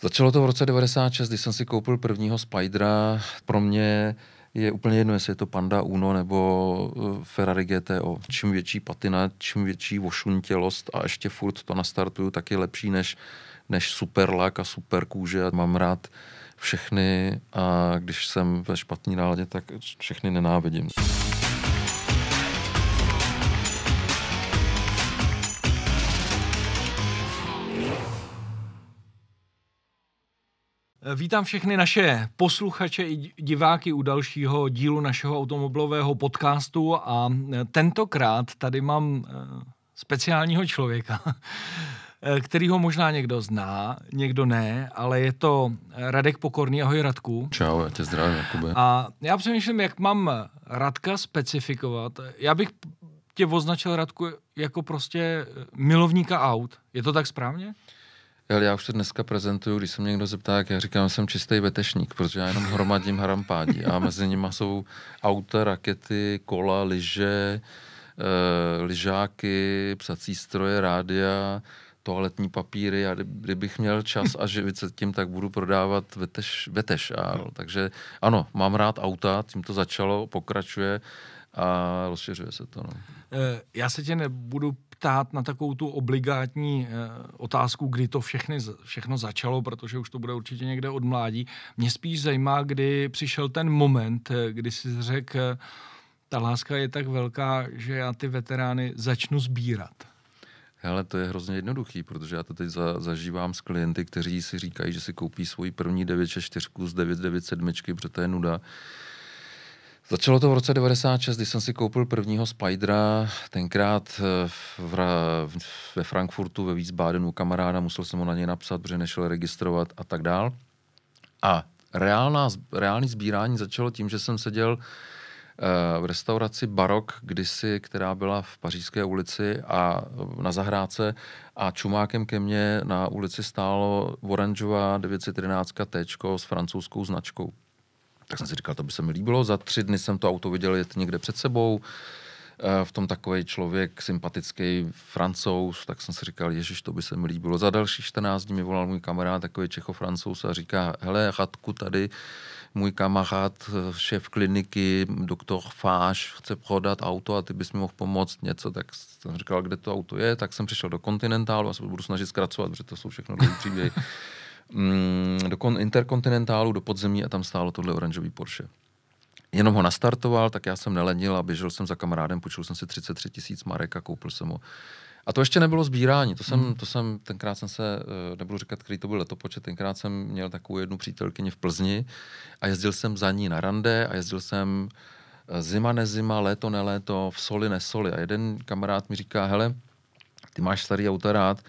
Začalo to v roce 96, když jsem si koupil prvního Spidera. Pro mě je úplně jedno, jestli je to Panda Uno nebo eh, Ferrari GTO. Čím větší patina, čím větší vošuntělost a ještě furt to nastartuju, tak je lepší než, než super lak a super kůže. Mám rád všechny a když jsem ve špatné náladě, tak všechny nenávidím. Vítám všechny naše posluchače i diváky u dalšího dílu našeho automobilového podcastu a tentokrát tady mám eh, speciálního člověka, který ho možná někdo zná, někdo ne, ale je to Radek Pokorný. Ahoj Radku. Čau, já tě zdravím, Jakube. A já přemýšlím, jak mám Radka specifikovat. Já bych tě označil, Radku, jako prostě milovníka aut. Je to tak správně? Hele, já už to dneska prezentuju, když se mě někdo zeptá, jak já říkám, jsem čistý vetešník, protože já jenom hromadím harampádí a mezi nimi jsou auta, rakety, kola, lyže, e, lyžáky, psací stroje, rádia, toaletní papíry. A kdybych měl čas a živit se tím, tak budu prodávat veteš, veteš. A, no. takže ano, mám rád auta, tím to začalo, pokračuje a rozšiřuje se to. No. Eh, já se tě nebudu ptát na takovou tu obligátní eh, otázku, kdy to všechny, všechno začalo, protože už to bude určitě někde od mládí. Mě spíš zajímá, kdy přišel ten moment, eh, kdy si řekl, ta láska je tak velká, že já ty veterány začnu sbírat. Ale to je hrozně jednoduchý, protože já to teď za, zažívám s klienty, kteří si říkají, že si koupí svoji první 964 z 997, protože to je nuda Začalo to v roce 96, když jsem si koupil prvního Spidera, tenkrát eh, v, v, ve Frankfurtu, ve Wiesbadenu kamaráda, musel jsem ho na něj napsat, protože nešel registrovat a tak dál. A reálná, reální sbírání začalo tím, že jsem seděl eh, v restauraci Barok kdysi, která byla v pařížské ulici a eh, na zahrádce a čumákem ke mně na ulici stálo oranžová 913 T s francouzskou značkou. Tak jsem si říkal, to by se mi líbilo. Za tři dny jsem to auto viděl jet někde před sebou. Eh, v tom takový člověk, sympatický francouz, tak jsem si říkal, ježiš, to by se mi líbilo. Za další 14 dní mi volal můj kamarád, takový čecho-francouz a říká, hele, chatku tady můj kamarád, eh, šéf kliniky, doktor Fáš, chce prodat auto a ty bys mi mohl pomoct něco, tak jsem říkal, kde to auto je, tak jsem přišel do Continentálu a se budu snažit zkracovat, protože to jsou všechno dobrý příběhy. mm, do kon- Interkontinentálu, do podzemí a tam stálo tohle oranžový Porsche. Jenom ho nastartoval, tak já jsem nelenil a běžel jsem za kamarádem, počul jsem si 33 tisíc marek a koupil jsem ho. A to ještě nebylo sbírání, to jsem, hmm. to jsem, tenkrát jsem se, eh, nebudu říkat, který to byl letopočet, tenkrát jsem měl takovou jednu přítelkyni v Plzni a jezdil jsem za ní na rande a jezdil jsem eh, zima nezima, léto neléto, v soli nesoli. A jeden kamarád mi říká, hele, ty máš starý auta rád,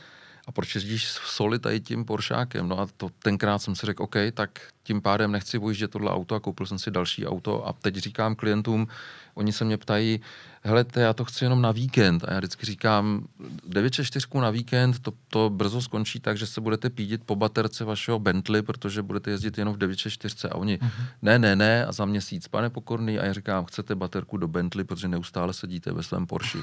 a proč jezdíš v soli tady tím Poršákem? No a to tenkrát jsem si řekl, OK, tak tím pádem nechci vojíždět tohle auto a koupil jsem si další auto a teď říkám klientům, oni se mě ptají, hele, já to chci jenom na víkend a já vždycky říkám, 9.4 na víkend, to, to brzo skončí tak, že se budete pídit po baterce vašeho Bentley, protože budete jezdit jenom v 9.4. a oni, uh-huh. ne, ne, ne a za měsíc, pane Pokorný, a já říkám, chcete baterku do Bentley, protože neustále sedíte ve svém Porsche.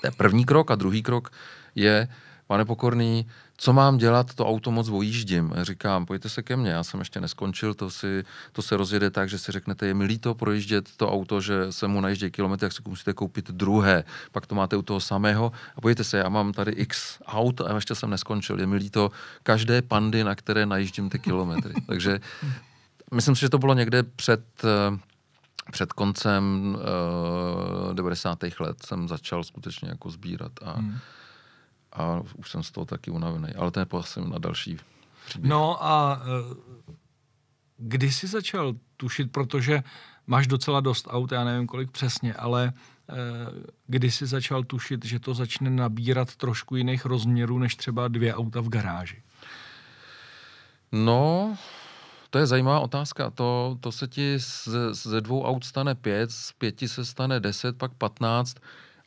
to je první krok a druhý krok je, pane Pokorný, co mám dělat, to auto moc vojíždím. Říkám, pojďte se ke mně, já jsem ještě neskončil, to, si, to se rozjede tak, že si řeknete, je mi líto projíždět to auto, že se mu najíždí kilometr, jak si musíte koupit druhé, pak to máte u toho samého. A pojďte se, já mám tady x aut a ještě jsem neskončil, je mi líto každé pandy, na které najíždím ty kilometry. Takže myslím si, že to bylo někde před eh, před koncem uh, eh, 90. let jsem začal skutečně jako sbírat a hmm a už jsem z toho taky unavený. Ale to je prosím na další příběh. No a eh, kdy jsi začal tušit, protože máš docela dost aut, já nevím kolik přesně, ale eh, kdy jsi začal tušit, že to začne nabírat trošku jiných rozměrů než třeba dvě auta v garáži? No, to je zajímavá otázka. To, to se ti ze, ze dvou aut stane pět, z pěti se stane deset, pak patnáct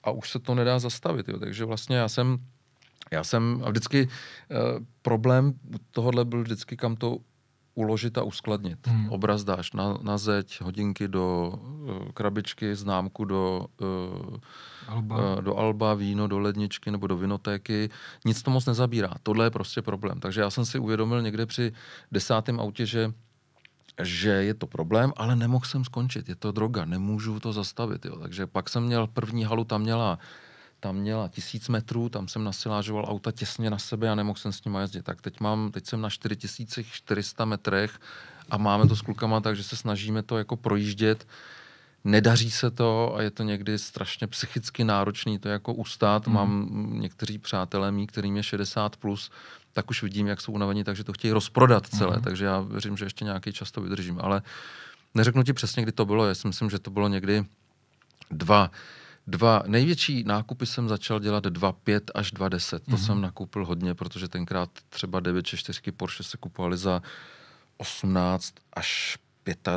a už se to nedá zastavit. Jo. Takže vlastně já jsem já jsem, a vždycky uh, problém tohohle byl vždycky, kam to uložit a uskladnit. Hmm. Obraz dáš na, na zeď, hodinky do uh, krabičky, známku do, uh, alba. Uh, do alba, víno do ledničky nebo do vinotéky. Nic to moc nezabírá. Tohle je prostě problém. Takže já jsem si uvědomil někde při desátém autě, že že je to problém, ale nemohl jsem skončit. Je to droga, nemůžu to zastavit. Jo. Takže pak jsem měl, první halu tam měla tam měla tisíc metrů, tam jsem nasilážoval auta těsně na sebe a nemohl jsem s nima jezdit. Tak teď, mám, teď jsem na 4400 metrech a máme to s klukama tak, že se snažíme to jako projíždět. Nedaří se to a je to někdy strašně psychicky náročný to jako ustát. Mm. Mám někteří přátelé mý, kterým je 60+, plus, tak už vidím, jak jsou unavení, takže to chtějí rozprodat celé. Mm. Takže já věřím, že ještě nějaký čas to vydržím. Ale neřeknu ti přesně, kdy to bylo. Já si myslím, že to bylo někdy dva Dva největší nákupy jsem začal dělat 2,5 až 2,10. To mm-hmm. jsem nakoupil hodně, protože tenkrát třeba 964 Porsche se kupovaly za 18 až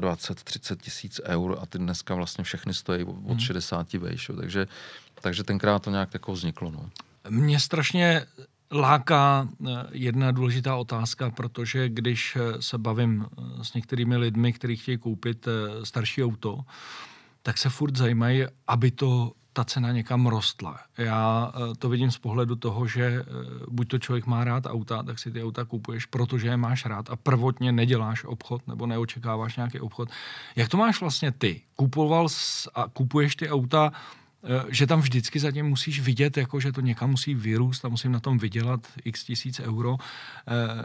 25, 30 tisíc eur a ty dneska vlastně všechny stojí od mm-hmm. 60 vejš. Takže, takže tenkrát to nějak takovou vzniklo. No. Mě strašně láká eh, jedna důležitá otázka, protože když eh, se bavím eh, s některými lidmi, kteří chtějí koupit starší auto, tak se furt zajímají, aby to ta cena někam rostla. Já eh, to vidím z pohledu toho, že eh, buď to člověk má rád auta, tak si ty auta kupuješ, protože je máš rád a prvotně neděláš obchod nebo neočekáváš nějaký obchod. Jak to máš vlastně ty? Kupoval a kupuješ ty auta, eh, že tam vždycky zatím musíš vidět, jako že to někam musí vyrůst a musím na tom vydělat x tisíc euro,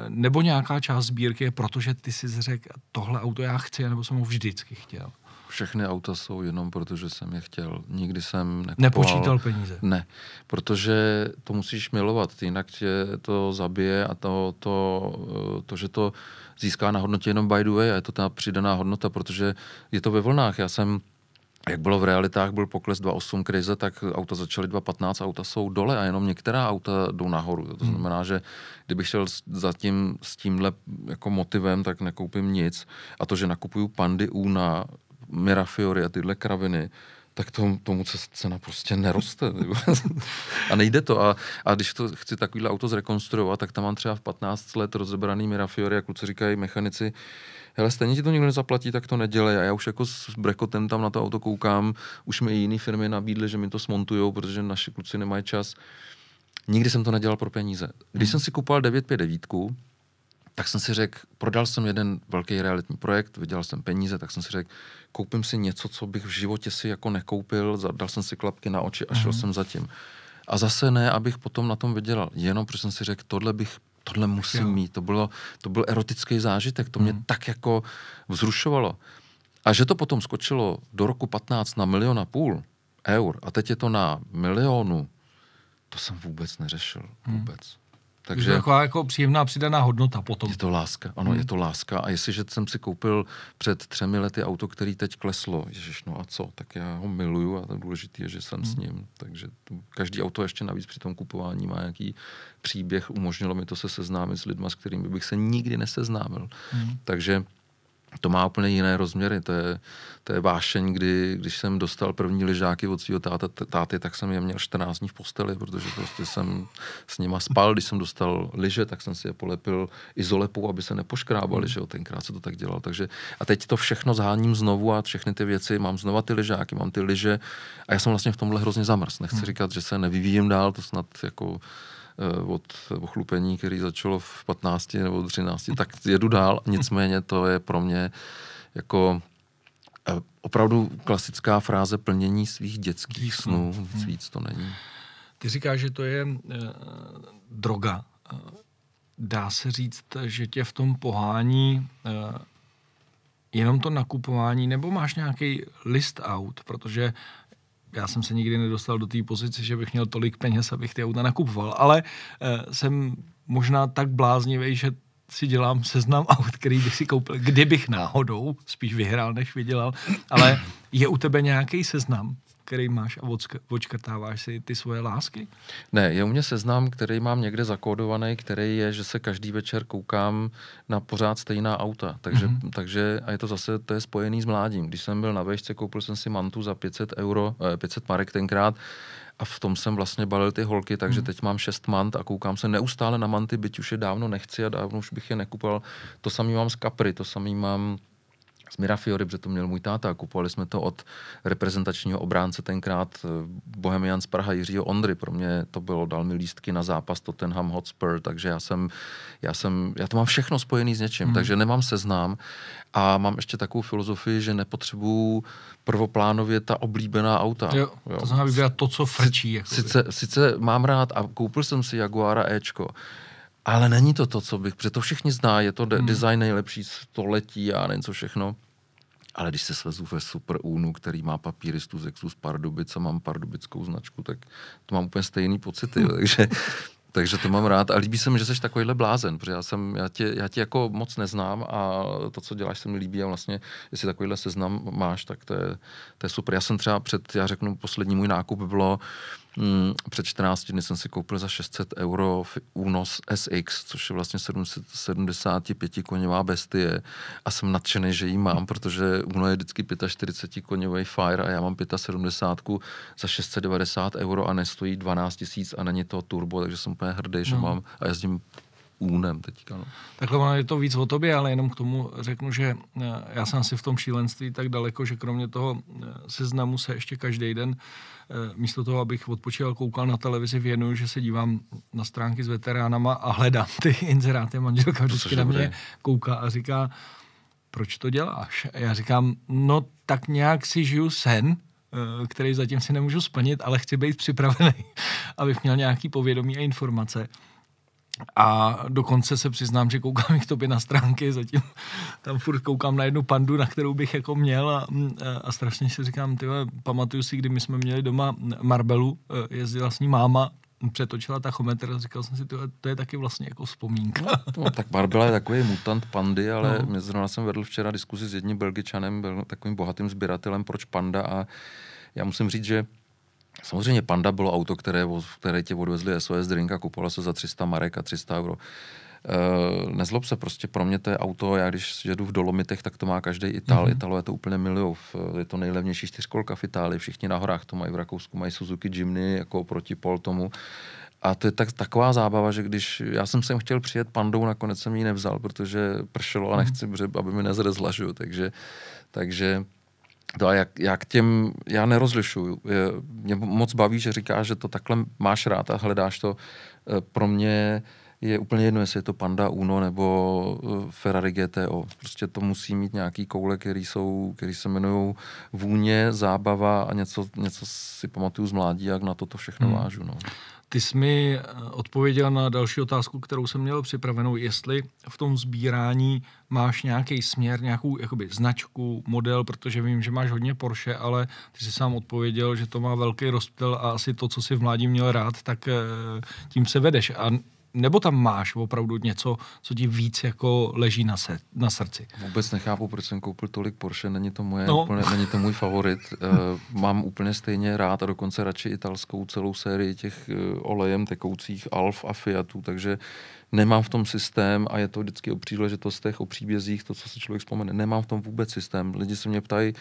nebo nějaká část sbírky je protože ty si řekl, tohle auto já chci, nebo jsem ho vždycky chtěl všechny auta jsou jenom proto, že jsem je chtěl. Nikdy jsem nekupoval. Nepočítal peníze. Ne, protože to musíš milovat, jinak tě to zabije a to, to, eh, to že to získá na hodnotě jenom by the way a je to ta přidaná hodnota, protože je to ve vlnách. Já jsem jak bylo v realitách, byl pokles 2,8 krize, tak auta začaly 2,15, auta jsou dole a jenom některá auta jdou nahoru. To hmm. znamená, že kdybych šel zatím s tímhle jako motivem, tak nekoupím nic. A to, že nakupuju pandy Una Mirafiori a tyhle kraviny, tak tomu, se cena prostě neroste. a nejde to. A, a když to chci takovýhle auto zrekonstruovat, tak tam mám třeba v 15 let rozebraný Mirafiori a kluci říkají mechanici, hele, stejně ti to nikdo nezaplatí, tak to nedělej. A já už jako s brekotem tam na to auto koukám, už mi jiné firmy nabídly, že mi to smontujou, protože naši kluci nemají čas. Nikdy jsem to nedělal pro peníze. Když hmm. jsem si kupoval 959, tak jsem si řekl, prodal jsem jeden velký realitní projekt, vydělal jsem peníze, tak jsem si řekl, koupím si něco, co bych v životě si jako nekoupil, dal jsem si klapky na oči a šel mm-hmm. jsem za tím. A zase ne, abych potom na tom vydělal, jenom protože jsem si řekl, tohle bych tohle musím jo. mít. To, bylo, to byl erotický zážitek, to mě hmm. tak jako vzrušovalo. A že to potom skočilo do roku 15 na milion a půl eur a teď je to na milionu, to jsem vůbec neřešil. Mhm. Vůbec. Hmm. Takže je to taková jako příjemná přidaná hodnota potom. Je to láska, ano, hmm. je to láska. A jestliže jsem si koupil před třemi lety auto, který teď kleslo, ježiš, no a co, tak já ho miluju a to důležité je, že jsem hmm. s ním. Takže to, každý auto ještě navíc při tom kupování má nějaký příběh. Umožnilo mi to se seznámit s lidmi, s kterými bych se nikdy neseznámil. Hmm. Takže to má úplně jiné rozměry. To je, to je vášeň, kdy, když jsem dostal první lyžáky od svého táta, táty, tak jsem je měl 14 dní v posteli, protože prostě jsem s nima spal. Když jsem dostal lyže, tak jsem si je polepil izolepou, aby se nepoškrábali, že jo, tenkrát se to tak dělal. Takže a teď to všechno zháním znovu a všechny ty věci, mám znova ty lyžáky, mám ty lyže a já jsem vlastně v tomhle hrozně zamrz. Nechci hmm. říkat, že se nevyvíjím dál, to snad jako Eh, od ochlupení, který začalo v 15 nebo 13, tak jedu dál. Nicméně to je pro mě jako eh, opravdu klasická fráze plnění svých dětských snů. Hmm. Nic hmm. víc to není. Ty říkáš, že to je e, droga. Dá se říct, že tě v tom pohání e, jenom to nakupování, nebo máš nějaký list out, protože já jsem se nikdy nedostal do té pozice, že bych měl tolik peněz, abych ty auta nakupoval, ale e, jsem možná tak bláznivý, že si dělám seznam aut, který bych si koupil, kdybych náhodou spíš vyhrál, než vydělal, ale je u tebe nějaký seznam který máš a odškrtáváš si ty svoje lásky? Ne, je u mě seznam, který mám někde zakódovaný, který je, že se každý večer koukám na pořád stejná auta. Takže, mm-hmm. takže a je to zase, to je spojený s mládím. Když jsem byl na vešce, koupil jsem si mantu za 500 euro, 500 eh, marek tenkrát a v tom jsem vlastně balil ty holky, takže mhm. teď mám šest mant a koukám se neustále na manty, byť už je dávno nechci a dávno už bych je nekupoval. To samý mám z kapry, to samý mám z Mirafiory, protože to měl můj táta a kupovali jsme to od reprezentačního obránce tenkrát eh, Bohemian z Praha Jiřího Ondry. Pro mě to bylo, dal mi lístky na zápas Tottenham Hotspur, takže já jsem, já jsem, já to mám všechno spojený s něčím, hmm. takže nemám seznám a mám ještě takovou filozofii, že nepotřebuju prvoplánově ta oblíbená auta. Jo, jo. To znamená vybírat to, co frčí. Sice, sice mám rád a koupil jsem si Jaguara Ečko, ale není to to, co bych, protože to všichni zná, je to de- hmm. design nejlepší století a nevím co všechno. Ale když se svezu ve Super Unu, který má papíry z Tuzexu z Pardubic a mám pardubickou značku, tak to mám úplně stejný pocity, hmm. takže, takže to mám rád. A líbí se mi, že jsi takovýhle blázen, protože já, jsem, já, tě, já tě jako moc neznám a to, co děláš, se mi líbí a vlastně, jestli takovýhle seznam máš, tak to je, to je super. Já jsem třeba před, já řeknu, poslední můj nákup bylo, uh, Mm, před 14 dny jsem si koupil za 600 euro únos SX, což je vlastně 75 koněvá bestie a jsem nadšený, že ji mám, protože Uno je vždycky 45 koněvý Fire a já mám 75 za 690 euro a nestojí 12 tisíc a není to turbo, takže jsem úplně hrdý, že no. mám a jezdím únem teďka. No. Takhle ono je to víc o tobě, ale jenom k tomu řeknu, že eh, já jsem si v tom šílenství tak daleko, že kromě toho eh, seznamu se ještě každý den eh, místo toho, abych odpočíval, koukal na televizi, věnuju, že se dívám na stránky s veteránama a hledám ty inzeráty. Manželka vždycky na mě dobrý. kouká a říká, proč to děláš? A já říkám, no tak nějak si žiju sen, který zatím si nemůžu splnit, ale chci být připravený, abych měl nějaký povědomí a informace. A dokonce se přiznám, že koukám k tobě na stránky, zatím tam furt koukám na jednu pandu, na kterou bych jako měl a, a strašně si říkám, tyhle, pamatuju si, kdy my jsme měli doma Marbelu, eh, jezdila s ní máma, přetočila tachometr a říkal jsem si, tyhle, to je taky vlastně jako vzpomínka. No, tak Marbela je takový mutant pandy, ale no. mě zrovna jsem vedl včera diskuzi s jedním belgičanem, byl takovým bohatým sběratelem, proč panda a já musím říct, že Samozřejmě Panda bylo auto, které, které tě odvezli SOS Drink a kupovalo se za 300 marek a 300 euro. Uh, nezlob se, prostě pro mě to je auto, já když jedu v Dolomitech, tak to má každý Ital, mm-hmm. Italové to úplně milují, je to nejlevnější čtyřkolka v Itálii, všichni na horách to mají v Rakousku, mají Suzuki Jimny jako protipol tomu. A to je tak, taková zábava, že když já jsem sem chtěl přijet pandou, nakonec jsem ji nevzal, protože pršelo a mhm. nechci, aby mi nezrezla, takže, takže to a jak, jak těm, já nerozlišuju. Mě moc baví, že říkáš, že to takhle máš rád a hledáš to. Eh, pro mě je úplně jedno, jestli je to Panda Uno nebo eh, Ferrari GTO. Prostě to musí mít nějaký koule, který, jsou, který se jmenují vůně, zábava a něco, něco si pamatuju z mládí, jak na to to všechno hmm. vážu. No. Ty jsi mi eh, odpověděl na další otázku, kterou jsem měl připravenou, jestli v tom sbírání máš nějaký směr, nějakou jakoby, značku, model, protože vím, že máš hodně Porsche, ale ty jsi sám odpověděl, že to má velký rozptyl a asi to, co jsi v mládí měl rád, tak eh, tím se vedeš. A nebo tam máš opravdu něco, co ti víc jako leží na, se, na srdci? Vůbec nechápu, proč jsem koupil tolik Porsche, není to, moje, no. úplně, není to můj favorit. Uh, mám úplně stejně rád a dokonce radši italskou celou sérii těch uh, olejem tekoucích Alf a Fiatů, takže nemám v tom systém a je to vždycky o příležitostech, o příbězích, to, co se člověk vzpomene. Nemám v tom vůbec systém. Lidi se mě ptají,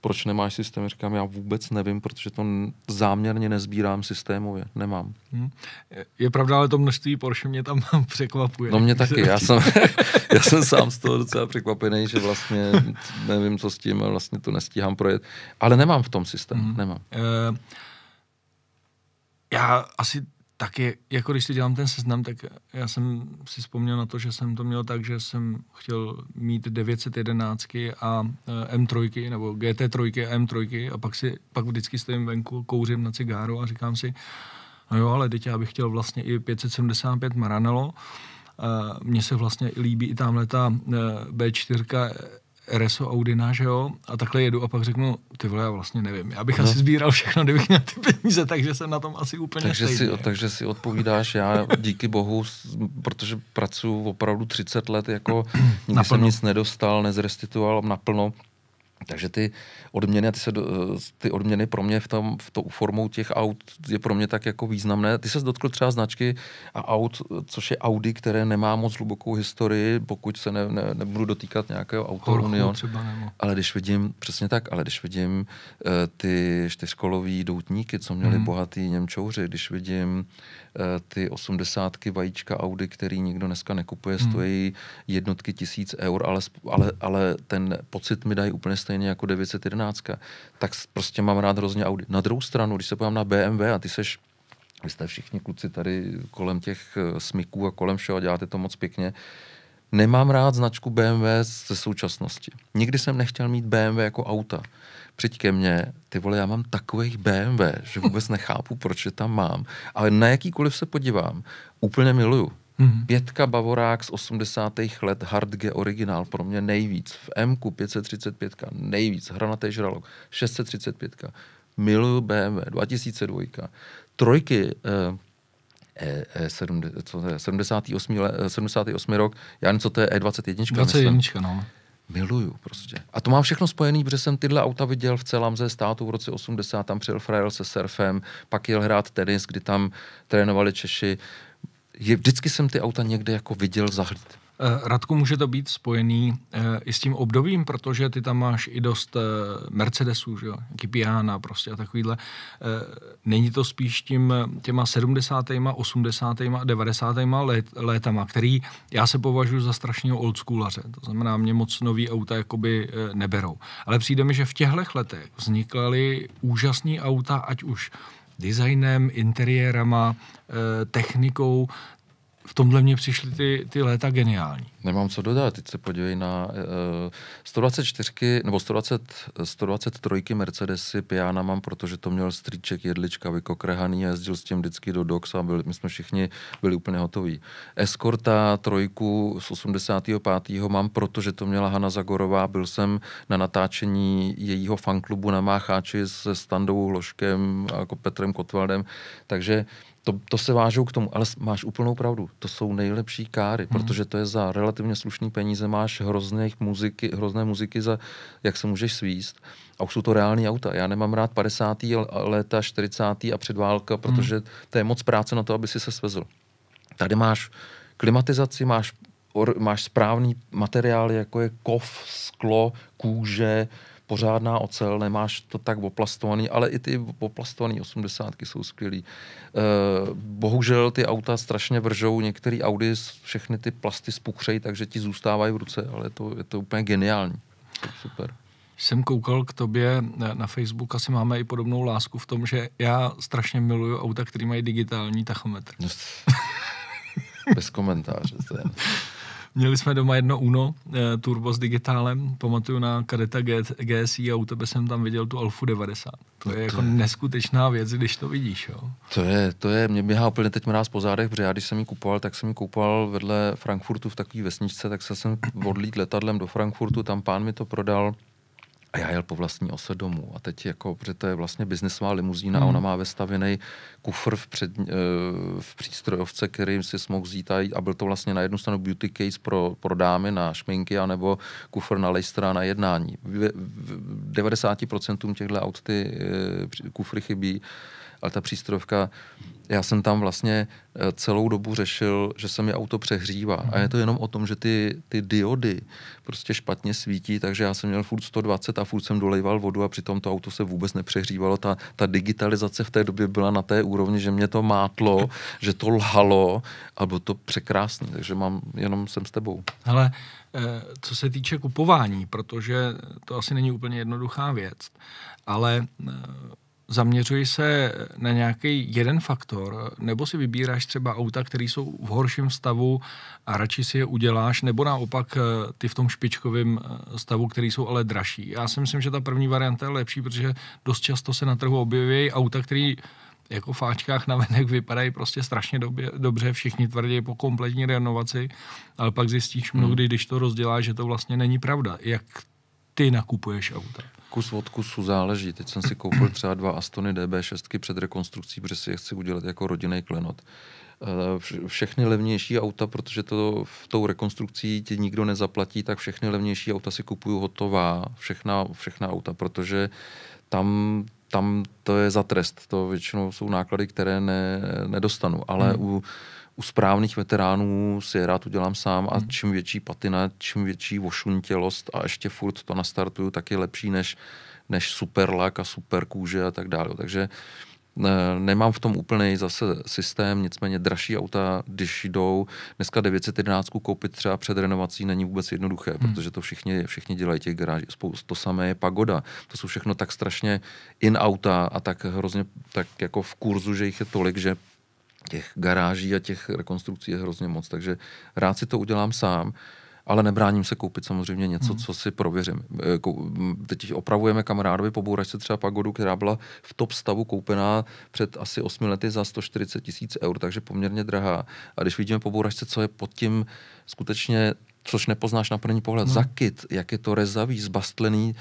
proč nemáš systém? Říkám, já vůbec nevím, protože to záměrně nezbírám systémově, nemám. Hmm. Je pravda, ale to množství Porsche mě tam překvapuje. No mě taky, já jsem, já jsem sám z toho docela překvapený, že vlastně nevím, co s tím, a vlastně to nestíhám projet. Ale nemám v tom systém, hmm. nemám. Uh, já asi tak je, jako když si dělám ten seznam, tak já jsem si vzpomněl na to, že jsem to měl tak, že jsem chtěl mít 911 a eh, M3, nebo GT3 a M3 a pak, si, pak vždycky stojím venku, kouřím na cigáru a říkám si, no jo, ale teď já bych chtěl vlastně i 575 Maranello, eh, mně se vlastně líbí i tamhle ta eh, B4 Reso Audina, že jo, a takhle jedu a pak řeknu, ty vole, já vlastně nevím, já bych no. asi sbíral všechno, kdybych měl ty peníze, takže jsem na tom asi úplně takže stejný. Si, takže si odpovídáš, já díky bohu, protože pracuji opravdu 30 let, jako nikdy naplno. jsem nic nedostal, nezrestituoval naplno, takže ty odměny, ty, se, ty odměny pro mě v, tom, v tom formou těch aut je pro mě tak jako významné. Ty se dotkl třeba značky a aut, což je Audi, které nemá moc hlubokou historii, pokud se ne, ne, nebudu dotýkat nějakého auto Union. Třeba nebo. Ale když vidím, přesně tak, ale když vidím uh, ty čtyřkolový doutníky, co měli hmm. bohatý Němčouři, když vidím uh, Eh, ty osmdesátky vajíčka Audi, který nikdo dneska nekupuje, hmm. stojí jednotky tisíc eur, ale, ale, ale ten pocit mi dají úplně stejně jako 911. Tak prostě mám rád hrozně Audi. Na druhou stranu, když se podívám na BMW a ty seš vy jste všichni kluci tady kolem těch eh, smyků a kolem všeho, děláte to moc pěkně. Nemám rád značku BMW ze současnosti. Nikdy jsem nechtěl mít BMW jako auta přijď ke mně, ty vole, já mám takových BMW, že vůbec nechápu, proč je tam mám, ale na jakýkoliv se podívám, úplně miluju. Mm-hmm. Pětka Bavorák z 80. let, Hard G originál, pro mě nejvíc. V M 535, nejvíc. Hranatý žralok, 635. Miluju BMW, 2002. Trojky, eh, E, e, je, 78, 78 eh, rok, já nevím, co to je E21. 21, myslím. no miluju prostě. A to mám všechno spojený, protože jsem tyhle auta viděl v celém ze státu v roce 80, tam přijel Frajel se surfem, pak jel hrát tenis, kdy tam trénovali Češi. Je, vždycky jsem ty auta někde jako viděl zahlít. Eh, Radku, může to být spojený eh, i s tím obdobím, protože ty tam máš i dost eh, Mercedesů, že jo? Kipiána prostě a takovýhle. Není to spíš tím těma 70., 80. a 90. Let, létama, který já se považuji za strašného oldschoolaře. To znamená, mě moc nový auta jakoby neberou. Ale přijde mi, že v těchto letech vznikaly úžasné auta, ať už designem, interiérama, technikou, v tomhle mě přišly ty, ty léta geniální. Nemám co dodat, teď se podívej na uh, eh, 124, nebo 120, 123 Mercedesy Piana mám, protože to měl strýček jedlička vykokrehaný a jezdil s tím vždycky do DOX a byli, my jsme všichni byli úplně hotoví. Eskorta trojku z 85. mám, protože to měla Hanna Zagorová, byl jsem na natáčení jejího fanklubu na Mácháči se Standou Hloškem a jako Petrem Kotvaldem. takže uh, to, to se vážou k tomu, ale máš úplnou pravdu, to jsou nejlepší káry, hmm. protože to je za relativně slušný peníze, máš hrozné muziky, hrozné muziky, za jak se můžeš svíst. A už jsou to reální auta. Já nemám rád 50. léta, 40. a předválka, hmm. protože hmm. to je moc práce na to, aby si se svezl. Tady máš klimatizaci, máš, or, máš správný materiály, jako je kov, sklo, kůže, pořádná ocel, nemáš to tak oplastovaný, ale i ty oplastované osmdesátky jsou skvělý. E, bohužel ty auta strašně vržou, některé Audi všechny ty plasty spuchřejí, takže ti zůstávají v ruce, ale je to, je to úplně geniální. Super jsem koukal k tobě e, na Facebook, asi máme i podobnou lásku v tom, že já strašně miluju auta, které mají digitální tachometr. No, bez komentáře. To je... Měli jsme doma jedno Uno eh, Turbo s digitálem, pamatuju na Kadeta G, GSI a u tebe jsem tam viděl tu Alfu 90. To, no to jako je jako neskutečná věc, když to vidíš. Jo. To je, to je, mě běhá úplně teď mraz po zádech, protože já když jsem ji kupoval, tak jsem ji kupoval vedle Frankfurtu v takové vesničce, tak se jsem odlít letadlem do Frankfurtu, tam pán mi to prodal a já jel po vlastní ose domů. A teď jako, protože to je vlastně biznisová limuzína hmm. a ona má vestavěný kufr v, před, eh, v přístrojovce, který si smohl vzít a, a byl to vlastně na jednu stranu beauty case pro, pro dámy na šminky anebo kufr na lejstra na jednání. V, v 90% těchto aut ty eh, kufry chybí, ale ta přístrojovka já jsem tam vlastně eh, celou dobu řešil, že se mi auto přehřívá. Mm. A je to jenom o tom, že ty, ty diody prostě špatně svítí, takže já jsem měl furt 120 a furt jsem dolejval vodu a přitom to auto se vůbec nepřehřívalo. Ta, ta digitalizace v té době byla na té úrovni, že mě to mátlo, že to lhalo a bylo to překrásné. Takže mám, jenom jsem s tebou. Ale eh, co se týče kupování, protože to asi není úplně jednoduchá věc, ale eh, zaměřuješ se na nějaký jeden faktor, nebo si vybíráš třeba auta, které jsou v horším stavu a radši si je uděláš, nebo naopak eh, ty v tom špičkovém eh, stavu, které jsou ale dražší. Já si myslím, že ta první varianta je lepší, protože dost často se na trhu objeví auta, které jako v fáčkách na venek vypadají prostě strašně době, dobře, všichni tvrdí po kompletní renovaci, ale pak zjistíš hmm. mnohdy, když to rozděláš, že to vlastně není pravda. Jak ty nakupuješ auta. Kus od kusu záleží. Teď jsem si koupil třeba dva Astony DB6 před rekonstrukcí, protože si je chci udělat jako rodinný klenot. Eh, všechny levnější auta, protože to v tou rekonstrukcí ti nikdo nezaplatí, tak všechny levnější auta si kupuju hotová, všechna, všechna auta, protože tam tam to je za trest. To většinou jsou náklady, které ne, nedostanu. Ale hmm. u u správných veteránů si je rád udělám sám a hmm. čím větší patina, čím větší vošuntělost a ještě furt to nastartuju, tak je lepší než, než super lak a super kůže a tak dále. Takže nemám v tom úplný zase systém, nicméně dražší auta, když jdou dneska 911 koupit třeba před renovací není vůbec jednoduché, hmm. protože to všichni, všichni dělají těch garáží. To samé je Pagoda. To jsou všechno tak strašně in auta a tak hrozně tak jako v kurzu, že jich je tolik, že těch garáží a těch rekonstrukcí je hrozně moc, takže rád si to udělám sám, ale nebráním se koupit samozřejmě něco, hmm. co si prověřím. Eh, teď opravujeme kamarádovi po se třeba pagodu, která byla v top stavu koupená před asi 8 lety za 140 tisíc eur, takže poměrně drahá. A když vidíme po Bouračce, co je pod tím skutečně což nepoznáš na první pohled, hmm. No. zakit, jak je to rezavý, zbastlený,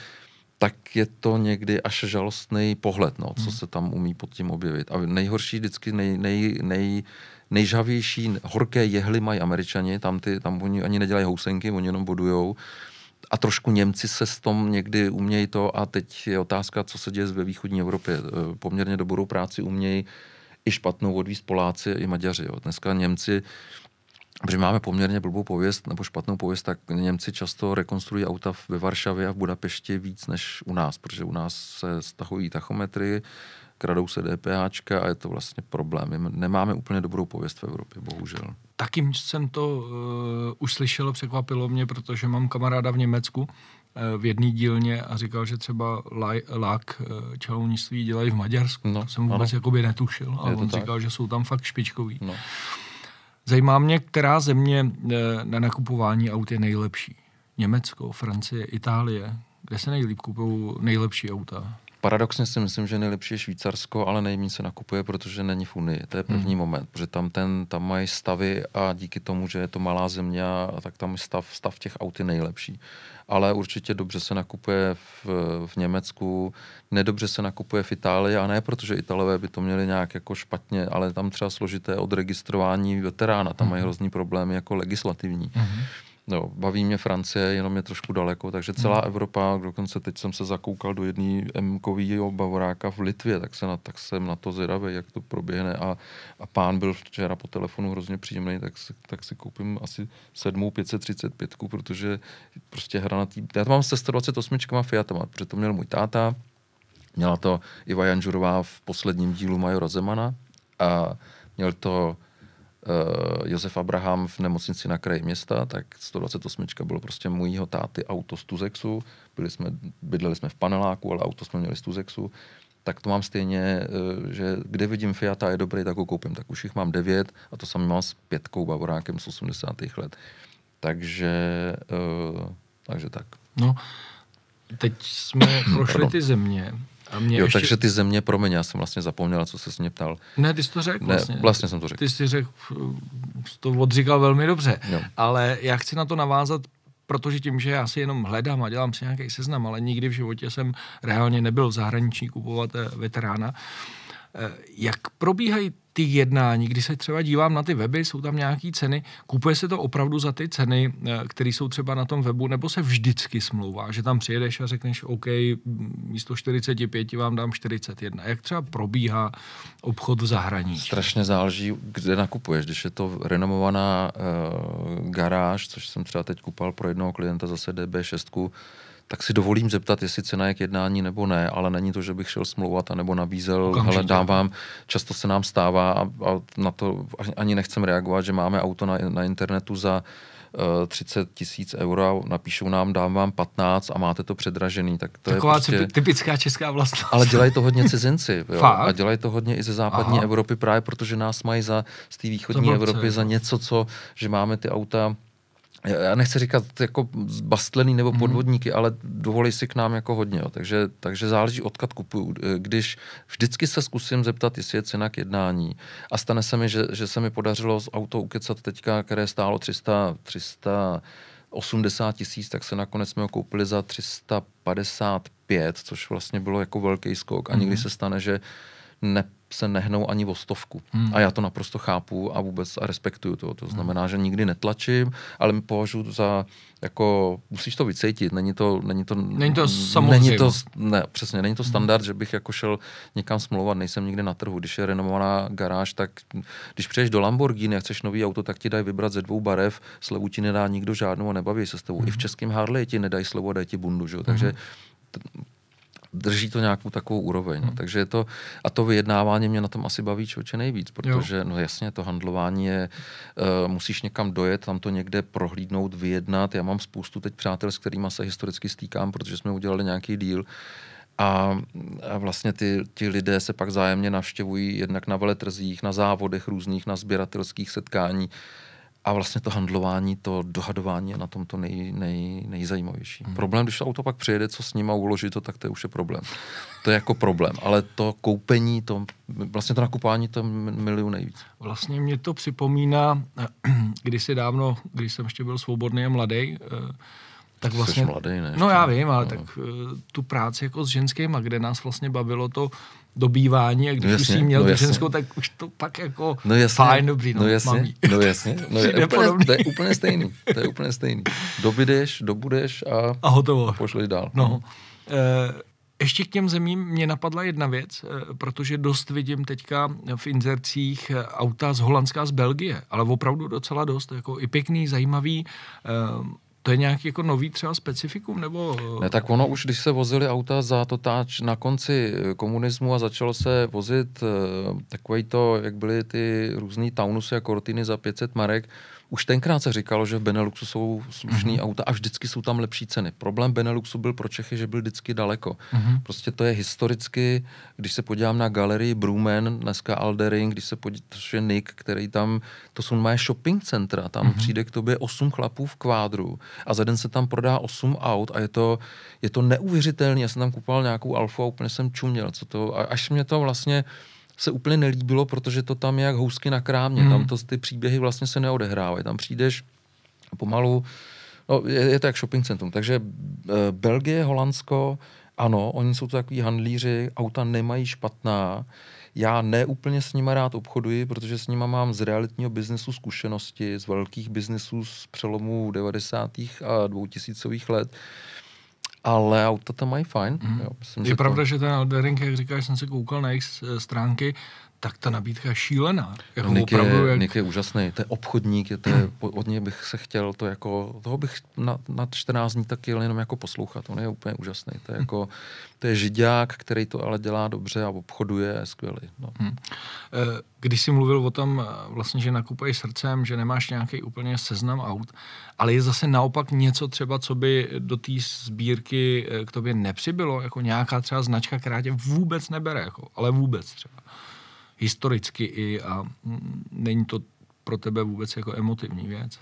tak je to někdy až žalostný pohled, no, co hmm. se tam umí pod tím objevit. A nejhorší vždycky, nej, nej, nej, nejžavější horké jehly mají američani, tam, ty, tam oni ani nedělají housenky, oni jenom bodujou. A trošku Němci se s tom někdy umějí to a teď je otázka, co se děje ve východní Evropě. E, poměrně dobrou práci umějí i špatnou odvíz Poláci, i Maďaři. Jo. Dneska Němci protože máme poměrně blbou pověst nebo špatnou pověst, tak Němci často rekonstruují auta ve Varšavě a v Budapešti víc než u nás, protože u nás se stahují tachometry, kradou se DPH a je to vlastně problém. nemáme úplně dobrou pověst v Evropě, bohužel. Taky jsem to uh, už slyšel, překvapilo mě, protože mám kamaráda v Německu, eh, v jedné dílně a říkal, že třeba lak lák eh, dělají v Maďarsku. No, to jsem vůbec jakoby netušil, ale on tak. říkal, že jsou tam fakt špičkový. No. Zajímá mě, která země eh, na nakupování aut je nejlepší. Německo, Francie, Itálie. Kde se nejlíp kupují nejlepší auta? Paradoxně si myslím, že nejlepší je Švýcarsko, ale nejméně se nakupuje, protože není v Unii. To je hmm. první hmm. moment, protože tam, ten, tam mají stavy a díky tomu, že je to malá země, tak tam stav, stav těch aut je nejlepší. Ale určitě dobře se nakupuje v, v Německu, nedobře se nakupuje v Itálii a ne protože Italové by to měli nějak jako špatně, ale tam třeba složité odregistrování veterána, tam hmm. mají hrozný problémy jako legislativní. Hmm Jo, no, baví mě Francie, jenom je trošku daleko, takže celá hmm. Evropa, dokonce teď jsem se zakoukal do jedné m bavoráka v Litvě, tak, se na, tak jsem na to zvědavý, jak to proběhne a, a pán byl včera po telefonu hrozně příjemný, tak si, tak si koupím asi sedmou 535, protože prostě hra na tý... Já to mám se 128 Fiatama, protože to měl můj táta, měla to Iva Janžurová v posledním dílu Majora Zemana a měl to Eh, Josef Abraham v nemocnici na kraji města, tak 128 bylo prostě můjho táty auto z Tuzexu, byli jsme, bydleli jsme v paneláku, ale auto jsme měli z Tuzexu, tak to mám stejně, eh, že kde vidím Fiat a je dobrý, tak ho koupím. Tak už jich mám devět a to samé mám s pětkou Bavorákem z 80. let. Takže, eh, takže tak. No, teď jsme prošli ty země a mě jo, ještě... takže ty země, promiň, já jsem vlastně zapomněl, co se mě ptal. Ne, ty jsi to řekl ne, vlastně. vlastně jsem to řekl. Ty jsi řekl, eh, to odříkal velmi dobře, jo. ale já chci na to navázat protože tím, že já si jenom hledám a dělám si nějaký seznam, ale nikdy v životě jsem reálně nebyl v zahraničí kupovat eh, veterána, Eh, jak probíhají ty jednání, kdy se třeba dívám na ty weby, jsou tam nějaké ceny, kupuje se to opravdu za ty ceny, eh, které jsou třeba na tom webu, nebo se vždycky smlouvá, že tam přijedeš a řekneš, OK, místo 45 vám dám 41. Jak třeba probíhá obchod v zahraničí? Strašně záleží, kde nakupuješ. Když je to renomovaná uh, garáž, což jsem třeba teď kupal pro jednoho klienta zase DB6, tak si dovolím zeptat, jestli cena je k jednání nebo ne, ale není to, že bych šel smlouvat a nebo nabízel, Okamžitě. ale dávám, často se nám stává a, a na to ani nechcem reagovat, že máme auto na, na internetu za 30 eh, tisíc euro, napíšou nám, dám vám 15 a máte to předražený. Tak to Taková je prostě... typická česká vlastnost. Ale dělají to hodně cizinci. Jo? A dělají to hodně i ze západní Aha. Evropy právě, protože nás mají za, z té východní Evropy za něco, co, že máme ty auta já nechci říkat jako zbastlený nebo mhm. podvodníky, mm. ale dovolí si k nám jako hodně. Jo. Takže, takže záleží, odkud kupuju. Když vždycky se zkusím zeptat, jestli je cena k jednání a stane se mi, že, že se mi podařilo z auto ukecat teďka, které stálo 300, 300 80 tisíc, tak se nakonec jsme ho koupili za 355, což vlastně bylo jako velký skok. A mm-hmm. nikdy mhm. se stane, že ne, se nehnou ani o stovku. Hmm. A já to naprosto chápu a vůbec a respektuju to. To hmm. znamená, že nikdy netlačím, ale mi považuji za jako, musíš to vycítit, není to, není to, není to samozřejmě. Není to, ne, přesně, není to hmm. standard, hmm. že bych jako šel někam smlouvat, nejsem nikdy na trhu. Když je renomovaná garáž, tak když přijdeš do Lamborghini a chceš nový auto, tak ti dají vybrat ze dvou barev, slevu ti nedá nikdo žádnou a nebaví se s tebou. Hmm. I v hmm. českém Harley ti nedají slevu a dají ti bundu, že? Hmm. takže drží to nějakou takovou úroveň. No. Hmm. Takže je to, a to vyjednávání mě na tom asi baví člověče nejvíc, protože jo. no jasně, to handlování je, uh, musíš někam dojet, tam to někde prohlídnout, vyjednat. Já mám spoustu teď přátel, s kterými se historicky stýkám, protože jsme udělali nějaký díl. A, a vlastně ty, ti lidé se pak zájemně navštěvují jednak na veletrzích, na závodech různých, na sběratelských setkání. Uh, a vlastně to handlování, to dohadování je na tom to nej, nej, nejzajímavější. Hmm. Problém, když auto pak přijede, co s ním a uloží to, tak to je už je problém. To je jako problém, ale to koupení, to, vlastně to nakupání, to miluju nejvíc. Vlastně mě to připomíná, když si dávno, když jsem ještě byl svobodný a mladý, eh, tak vlastně, Jsi mladý, ne? No já vím, ale no. tak eh, tu práci jako s ženskýma, kde nás vlastně bavilo to dobývání a když no jasně, už jsi měl no ženskou, tak už to pak jako no jasně, fajn, dobrý, no, no jasně, mamí. No jasně, no je, úplně, to je úplně stejný, to je úplně stejný. Dobydeš, dobudeš a, a hotovo. pošleš dál. No. E, ještě k těm zemím mě napadla jedna věc, eh, protože dost vidím teďka v inzercích eh, auta z Holandska a z Belgie, ale opravdu docela dost, jako i pěkný, zajímavý, e, to je nějaký jako nový třeba specifikum? Nebo... Ne, tak ono už, když se vozili auta za totáč na konci eh, komunismu a začalo se vozit eh, takový to, jak byly ty různý taunusy a kortiny za 500 marek, už tenkrát se říkalo, že v Beneluxu jsou slušné mm-hmm. auta a vždycky jsou tam lepší ceny. Problém Beneluxu byl pro Čechy, že byl vždycky daleko. Mm-hmm. Prostě to je historicky, když se podívám na galerii Brumen, dneska Aldering, když se podívám, to je Nick, který tam, to jsou moje shopping centra, tam mm-hmm. přijde k tobě 8 chlapů v kvádru a za den se tam prodá 8 aut a je to, je to neuvěřitelné. Já jsem tam kupoval nějakou alfu a úplně jsem čuměl, co to, a až mě to vlastně se úplně nelíbilo, protože to tam je jak housky na krámě. Hmm. Tam to, ty příběhy vlastně se neodehrávají. Tam přijdeš pomalu, no, je, je to jak shopping centrum. Takže e, Belgie, Holandsko, ano, oni jsou to takový handlíři, auta nemají špatná. Já neúplně s nima rád obchoduji, protože s nima mám z realitního biznesu zkušenosti, z velkých biznesů z přelomu 90. a 2000. let ale auta tam mají fajn. Mm. Jo, myslím, je pravda, to... že ten Aldering, jak říkáš, jsem se koukal na jejich eh, stránky, tak ta nabídka je šílená. Jako Nik je, jak... je úžasný, to je obchodník, je to je, od něj bych se chtěl, to jako, toho bych na, na 14 dní taky jenom jako poslouchat, on je úplně úžasný. To je, jako, to je židák, který to ale dělá dobře a obchoduje, je skvělý. No. Hmm. Eh, když jsi mluvil o tom, eh, vlastně, že nakupuješ srdcem, že nemáš nějaký úplně seznam aut, ale je zase naopak něco třeba, co by do té sbírky eh, k tobě nepřibylo, jako nějaká třeba značka, která tě vůbec nebere, jako, ale vůbec třeba historicky i a mm, není to pro tebe vůbec jako emotivní věc?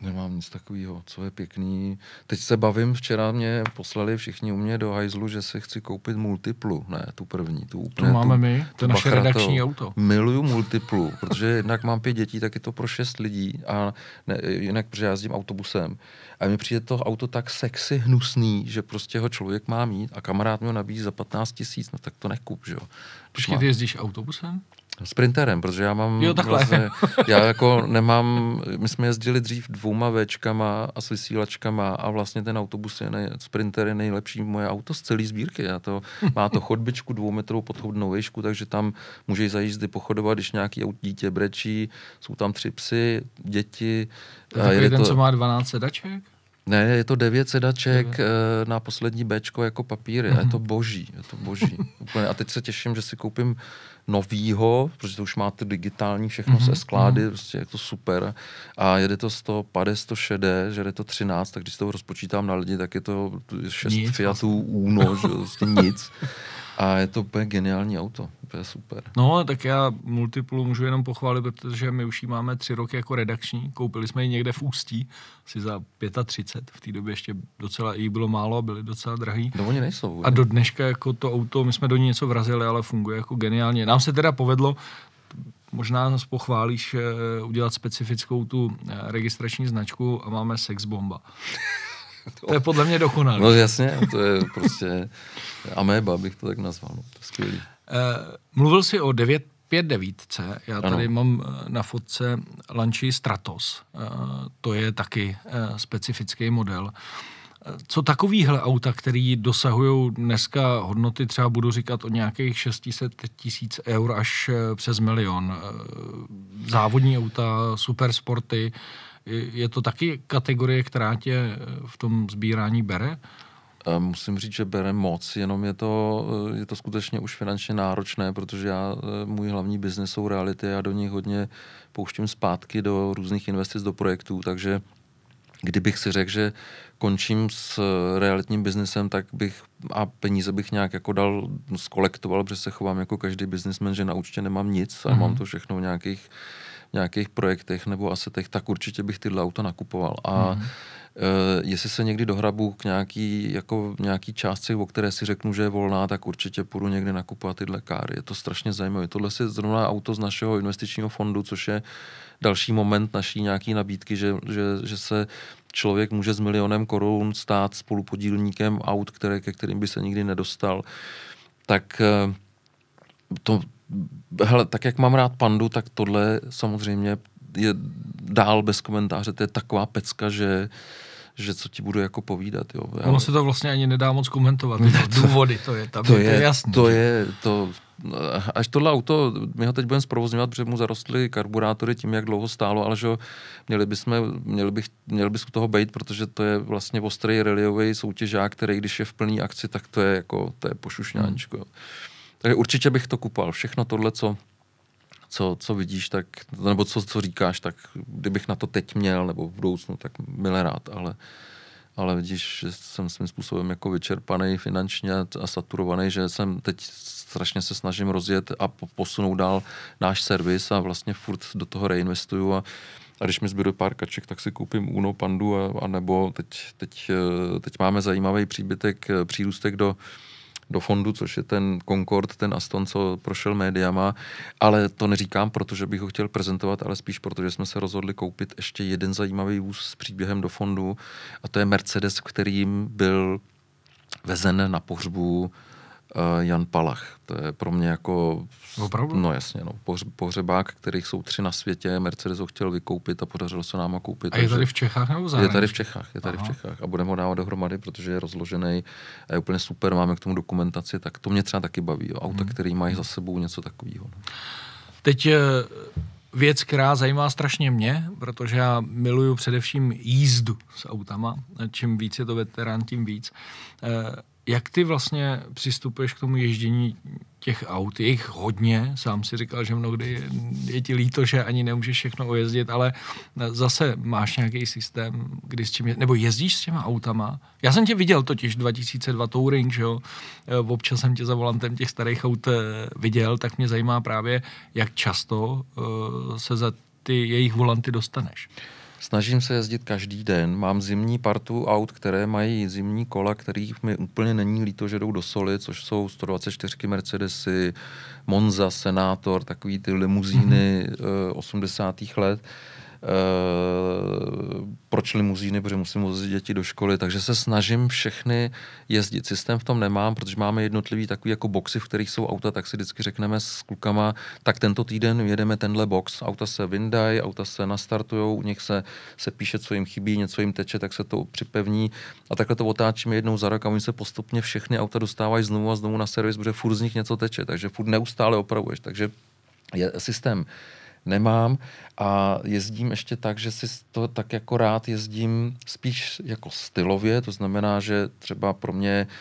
Nemám nic takového, co je pěkný. Teď se bavím, včera mě poslali všichni u mě do hajzlu, že si chci koupit multiplu, ne tu první, tu úplně. To máme tu, my, to je naše redakční auto. Miluju multiplu, protože jednak mám pět dětí, tak je to pro šest lidí a ne, jinak, protože já jezdím autobusem. A mi přijde to auto tak sexy, hnusný, že prostě ho člověk má mít a kamarád mi ho nabízí za 15 tisíc, no tak to nekup, že jo. Počkej, ty jezdíš autobusem? Sprinterem, protože já mám jo, takhle. vlastně, já jako nemám, my jsme jezdili dřív dvouma Včkama a s vysílačkama a vlastně ten autobus je, nej, Sprinter je nejlepší moje auto z celé sbírky. Já to, má to chodbičku, dvoumetrovou podchodnou výšku, takže tam můžeš za jízdy pochodovat, když nějaký dítě brečí, jsou tam tři psy, děti. To je eh, ten, to... co má 12 sedaček? Ne, je to devět sedaček uh, na poslední Bčko jako papíry. Mm-hmm. A je to boží, je to boží. Úplně. A teď se těším, že si koupím novýho, protože to už máte digitální všechno mm-hmm. se mhm, sklády, mm-hmm. prostě je to super. A jede to 150, 100 šedé, že jede to 13, tak když to rozpočítám na lidi, tak je to 6 nic, Fiatů vlastně. Uno, že prostě nic. A je to úplně geniální auto, to je super. No, tak já Multiplu můžu jenom pochválit, protože my už ji máme tři roky jako redakční. Koupili jsme ji někde v Ústí, asi za 35. V té době ještě docela jí bylo málo a byly docela drahý. No, oni nejsou. Vůbec. A do dneška jako to auto, my jsme do ní něco vrazili, ale funguje jako geniálně. Nám se teda povedlo, možná nás pochválíš, eh, udělat specifickou tu eh, registrační značku a máme Sexbomba to je podle mě dokonalé. No jasně, to je prostě ameba, bych to tak nazval. No, to je skvělý. Uh, mluvil jsi o 9 5.9. Já tady ano. mám eh, na fotce lanči Stratos. Eh, to je taky specifický model. Co takovýhle auta, který dosahují dneska hodnoty, třeba budu říkat o nějakých 600 tisíc eur až přes milion. Závodní auta, supersporty, je to taky kategorie, která tě eh, v tom sbírání bere? Eh, musím říct, že bere moc, jenom je to, eh, je to skutečně už finančně náročné, protože já, můj hlavní biznes jsou reality, a do nich hodně pouštím zpátky do různých investic, do projektů, takže kdybych si řekl, že končím s realitním biznesem, tak bych a peníze bych nějak jako dal, skolektoval, protože se chovám jako každý biznismen, že na účtě nemám nic a mm-hmm. mám to všechno v nějakých nějakých projektech nebo asetech, tak určitě bych tyhle auta nakupoval. A mm. uh, jestli se někdy dohrabu k nějaký, jako nějaký částce, o které si řeknu, že je volná, tak určitě půjdu někdy nakupovat tyhle káry. Je to strašně zajímavé. Tohle je zrovna auto z našeho investičního fondu, což je další moment naší nějaký nabídky, že, že, že se člověk může s milionem korun stát spolupodílníkem aut, které, ke kterým by se nikdy nedostal. Tak eh, to, hele, tak jak mám rád pandu, tak tohle samozřejmě je dál bez komentáře, to je taková pecka, že že co ti budu jako povídat. Jo. Ono se to vlastně ani nedá moc komentovat, ne, to, důvody to je, tam to je, to je jasný. To je, to, až tohle auto, my ho teď budeme zprovozňovat, protože mu zarostly karburátory tím, jak dlouho stálo, ale že měli, bychom, měli, bych, měli bych toho být, protože to je vlastně ostrý reliový soutěžák, který když je v plný akci, tak to je jako, to je pošušňáčko. Hmm. Takže určitě bych to kupoval. Všechno tohle, co, co, co vidíš, tak, nebo co, co říkáš, tak kdybych na to teď měl, nebo v budoucnu, tak milé rád, ale, ale vidíš, že jsem svým způsobem jako vyčerpaný finančně a saturovaný, že jsem teď strašně se snažím rozjet a posunout dál náš servis a vlastně furt do toho reinvestuju a, a když mi zbyde pár kaček, tak si koupím Uno Pandu a, a nebo teď, teď, eh, teď máme zajímavý příbytek, eh, přírůstek do do fondu, což je ten Concord, ten Aston, co prošel médiama, ale to neříkám, protože bych ho chtěl prezentovat, ale spíš protože jsme se rozhodli koupit ještě jeden zajímavý vůz s příběhem do fondu a to je Mercedes, kterým byl vezen na pohřbu Eh, Jan Palach. To je pro mě jako... Opravdu? No jasně, no. Pohřebák, kterých jsou tři na světě, Mercedes ho chtěl vykoupit a podařilo se nám ho koupit. A je tady v Čechách nebo zároveň? Je tady v Čechách, je tady Aha. v Čechách. A budeme ho dávat dohromady, protože je rozložený a je úplně super, máme k tomu dokumentaci, tak to mě třeba taky baví. Jo. Auta, hmm. který mají za sebou něco takového. No. Teď eh, věc, která zajímá strašně mě, protože já miluju především jízdu s autama. Čím víc je to veterán, tím víc. Eh, jak ty vlastně přistupuješ k tomu ježdění těch aut? Je jich hodně, sám si říkal, že mnohdy je, je ti líto, že ani nemůžeš všechno ojezdit, ale eh, zase máš nějaký systém, kdy s čím je, nebo jezdíš s těma autama? Já jsem tě viděl totiž 2002 Touring, že jo? Eh, občas jsem tě za volantem těch starých aut eh, viděl, tak mě zajímá právě, jak často se za ty jejich volanty dostaneš. Snažím se jezdit každý den. Mám zimní partu aut, které mají zimní kola, kterých mi úplně není líto, že jdou do soli, což jsou 124 Mercedesy, Monza, Senátor, takový ty limuzíny mm-hmm. Eh, 80. let. Eh, proč limuzíny, protože musím vozit děti do školy, takže se snažím všechny jezdit. Systém v tom nemám, protože máme jednotlivý takový jako boxy, v kterých jsou auta, tak si vždycky řekneme s klukama, tak tento týden jedeme tenhle box, auta se vyndají, auta se nastartujou, u nich se, se píše, co jim chybí, něco jim teče, tak se to připevní a takhle to otáčíme jednou za rok a oni se postupně všechny auta dostávají znovu a znovu na servis, protože furt z nich něco teče, takže furt neustále opravuješ, takže je systém nemám a jezdím ještě tak, že si to tak jako rád jezdím spíš jako stylově, to znamená, že třeba pro mě uh,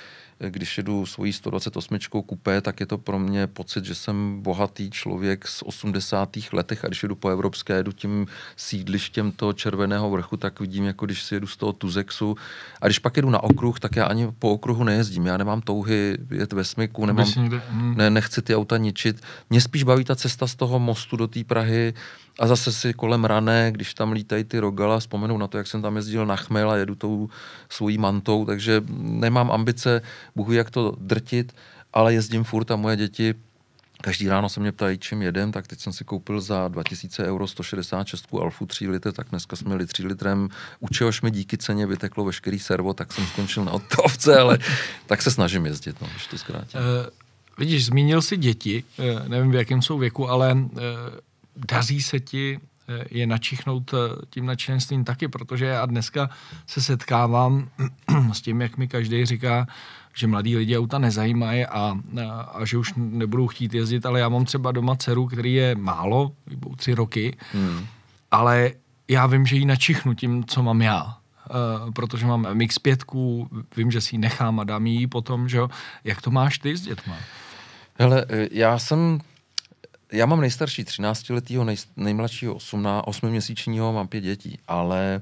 když jedu svojí 128 kupé, tak je to pro mě pocit, že jsem bohatý člověk z 80. letech a když jedu po Evropské, jedu tím sídlištěm toho červeného vrchu, tak vidím, jako když si jedu z toho Tuzexu. A když pak jedu na okruh, tak já ani po okruhu nejezdím. Já nemám touhy jet ve smyku, nemám, ne, nechci ty auta ničit. Mě spíš baví ta cesta z toho mostu do té Prahy, a zase si kolem rané, když tam lítají ty rogala, vzpomenu na to, jak jsem tam jezdil na chmel a jedu tou svojí mantou, takže nemám ambice, bohu jak to drtit, ale jezdím furt a moje děti Každý ráno se mě ptají, čím jedem, tak teď jsem si koupil za 2000 euro 166 Alfu 3 litr, tak dneska jsme li 3 litrem, u čehož mi díky ceně vyteklo veškerý servo, tak jsem skončil na odtovce, ale tak se snažím jezdit, no, když to zkrátím. Uh, vidíš, zmínil si děti, uh, nevím, v jakém jsou věku, ale uh, daří se ti eh, je načichnout eh, tím nadšenstvím taky, protože já dneska se setkávám s tím, jak mi každý říká, že mladí lidi auta nezajímají a, a, eh, a že už nebudou chtít jezdit, ale já mám třeba doma dceru, který je málo, budou tři roky, hmm. ale já vím, že ji načichnu tím, co mám já. Uh, protože mám MX5, vím, že si ji nechám a dám ji potom, že jo. Jak to máš ty s dětma? Hele, já jsem já mám nejstarší 13-letýho, nej, nejmladšího 18, 8-měsíčního, mám pět dětí, ale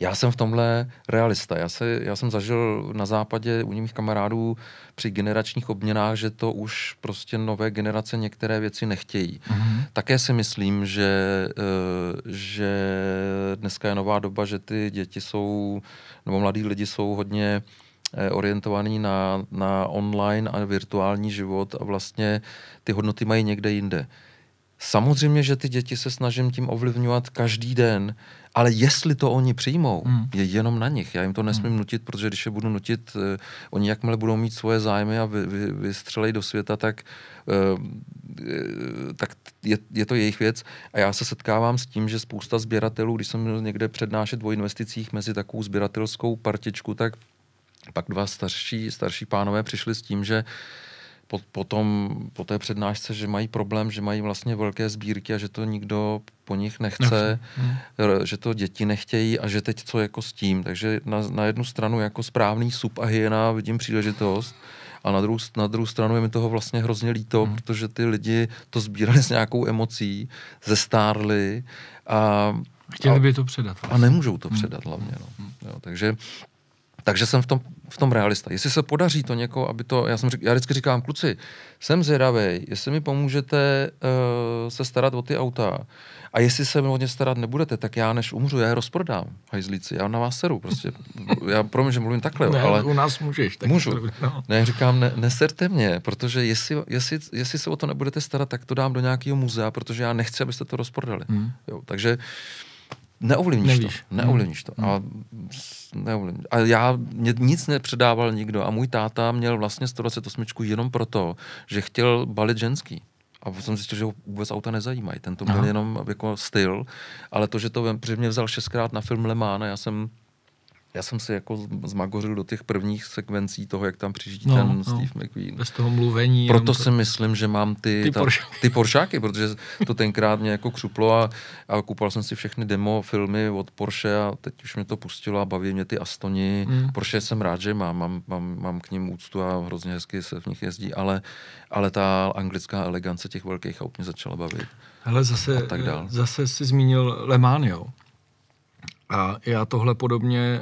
já jsem v tomhle realista. Já, se, já jsem zažil na západě u mých kamarádů při generačních obměnách, že to už prostě nové generace některé věci nechtějí. Mm-hmm. Také si myslím, že, eh, že dneska je nová doba, že ty děti jsou, nebo mladí lidi jsou hodně uh, Eh, orientovaný na, na online a virtuální život a vlastně ty hodnoty mají někde jinde. Samozřejmě, že ty děti se snažím tím ovlivňovat každý den, ale jestli to oni přijmou, mm. je jenom na nich. Já jim to hmm. nesmím mm. nutit, protože když je budu nutit, eh, oni jakmile budou mít svoje zájmy a vy, vy, vystřelej do světa, tak, eh, tak je, je to jejich věc. A já se setkávám s tím, že spousta sběratelů, když jsem měl někde přednášet o investicích mezi takovou sběratelskou partičku, tak pak dva starší, starší pánové přišli s tím, že po, potom, po té přednášce, že mají problém, že mají vlastně velké sbírky a že to nikdo po nich nechce, no, že to děti nechtějí a že teď co jako s tím. Takže na, na jednu stranu jako správný sup a hyena vidím příležitost, a na druhou, na druhou stranu je mi toho vlastně hrozně líto, hmm. protože ty lidi to sbírali s nějakou emocí, zestárli a... Chtěli a, by to předat. Vlastně. A nemůžou vlastně. to hmm. předat hlavně. No. Hmm. Jo, takže takže jsem v tom, v tom realista. Jestli se podaří to někoho, aby to, já, jsem, já vždycky říkám, kluci, jsem zvědavý, jestli mi pomůžete uh, se starat o ty auta a jestli se mi o ně starat nebudete, tak já než umřu, já je rozprodám, hajzlíci, já na vás seru, prostě. Já promiň, že mluvím takhle, ne, ale... u nás můžeš. Tak můžu. No. Ne, říkám, ne, neserte mě, protože jestli, jestli, jestli se o to nebudete starat, tak to dám do nějakého muzea, protože já nechci, abyste to rozprodali. Hmm. Jo, takže uh, Neovlivníš Nevíš. to, neovlivníš to. Hmm. A, neovlivníš. a já, mě nic nepředával nikdo a můj táta měl vlastně 128 jenom proto, že chtěl balit ženský. A jsem zjistil, že ho vůbec auta nezajímají. Ten to byl jenom jako styl, ale to, že to, vem, mě vzal šestkrát na film Le já jsem já jsem se jako zmagořil do těch prvních sekvencí toho, jak tam přijíždí no, ten no, Steve McQueen. Bez toho mluvení. Proto to... si myslím, že mám ty, ty, ta, poršáky. ty poršáky, protože to tenkrát mě jako křuplo a, a kupoval jsem si všechny demo filmy od Porsche a teď už mě to pustilo a baví mě ty Astoni. Mm. Porsche jsem rád, že mám, mám, mám, mám k ním úctu a hrozně hezky se v nich jezdí, ale, ale ta anglická elegance těch velkých aut mě začala bavit. Ale zase, a tak dál. zase si zmínil Lemán, jo? A já tohle podobně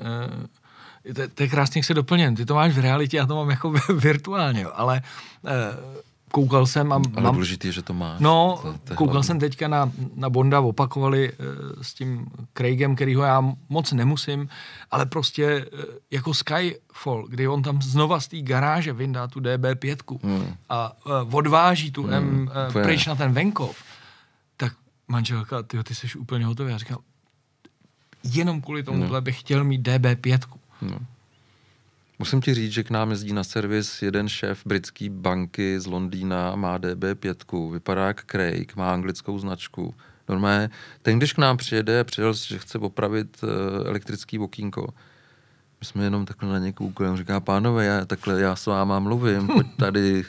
to, eh, to je krásně, jak se doplněn. Ty to máš v realitě, já to mám jako virtuálně, ale eh, koukal jsem a Ale mám... důležité je, že to máš. No, to, to koukal hlavně. jsem teďka na, na Bonda, opakovali eh, s tím Craigem, kterýho já moc nemusím, ale prostě jako Skyfall, kdy on tam znova z té garáže vyndá tu DB5 hmm. a odváží tu hmm. M pryč na ten venkov, tak manželka, ty, ty jsi úplně hotový. Já říkám, jenom kvůli tomuhle no. bych chtěl mít DB5. No. Musím ti říct, že k nám jezdí na servis jeden šéf britské banky z Londýna, má DB5, vypadá jak Craig, má anglickou značku. Normálně, ten, když k nám přijede, přijel, že chce opravit uh, elektrický okýnko, my jsme jenom takhle na někou úkolem, říká, pánové, já, takhle já s váma mluvím, pojď tady.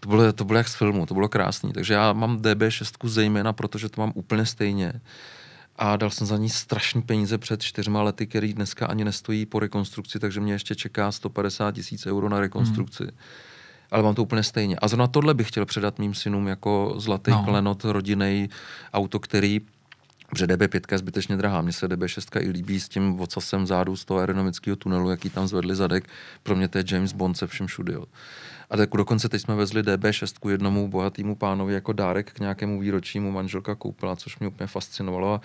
To bylo, to bylo jak z filmu, to bylo krásný. Takže já mám DB6 zejména, protože to mám úplně stejně. Uh, a dal jsem za ní strašný peníze před čtyřma lety, který dneska ani nestojí po rekonstrukci, takže mě ještě čeká 150 tisíc euro na rekonstrukci. Hmm. Ale mám to úplně stejně. A zrovna tohle bych chtěl předat mým synům jako zlatý no. klenot, rodinný auto, který Protože DB5 je zbytečně drahá. Mně se DB6 i líbí s tím ocasem zádu z toho aerodynamického tunelu, jaký tam zvedli zadek. Pro mě to je James Bond se všem všude. Jo. A tak dokonce teď jsme vezli DB6 jednomu bohatému pánovi jako dárek k nějakému výročímu manželka koupila, což mě úplně fascinovalo. A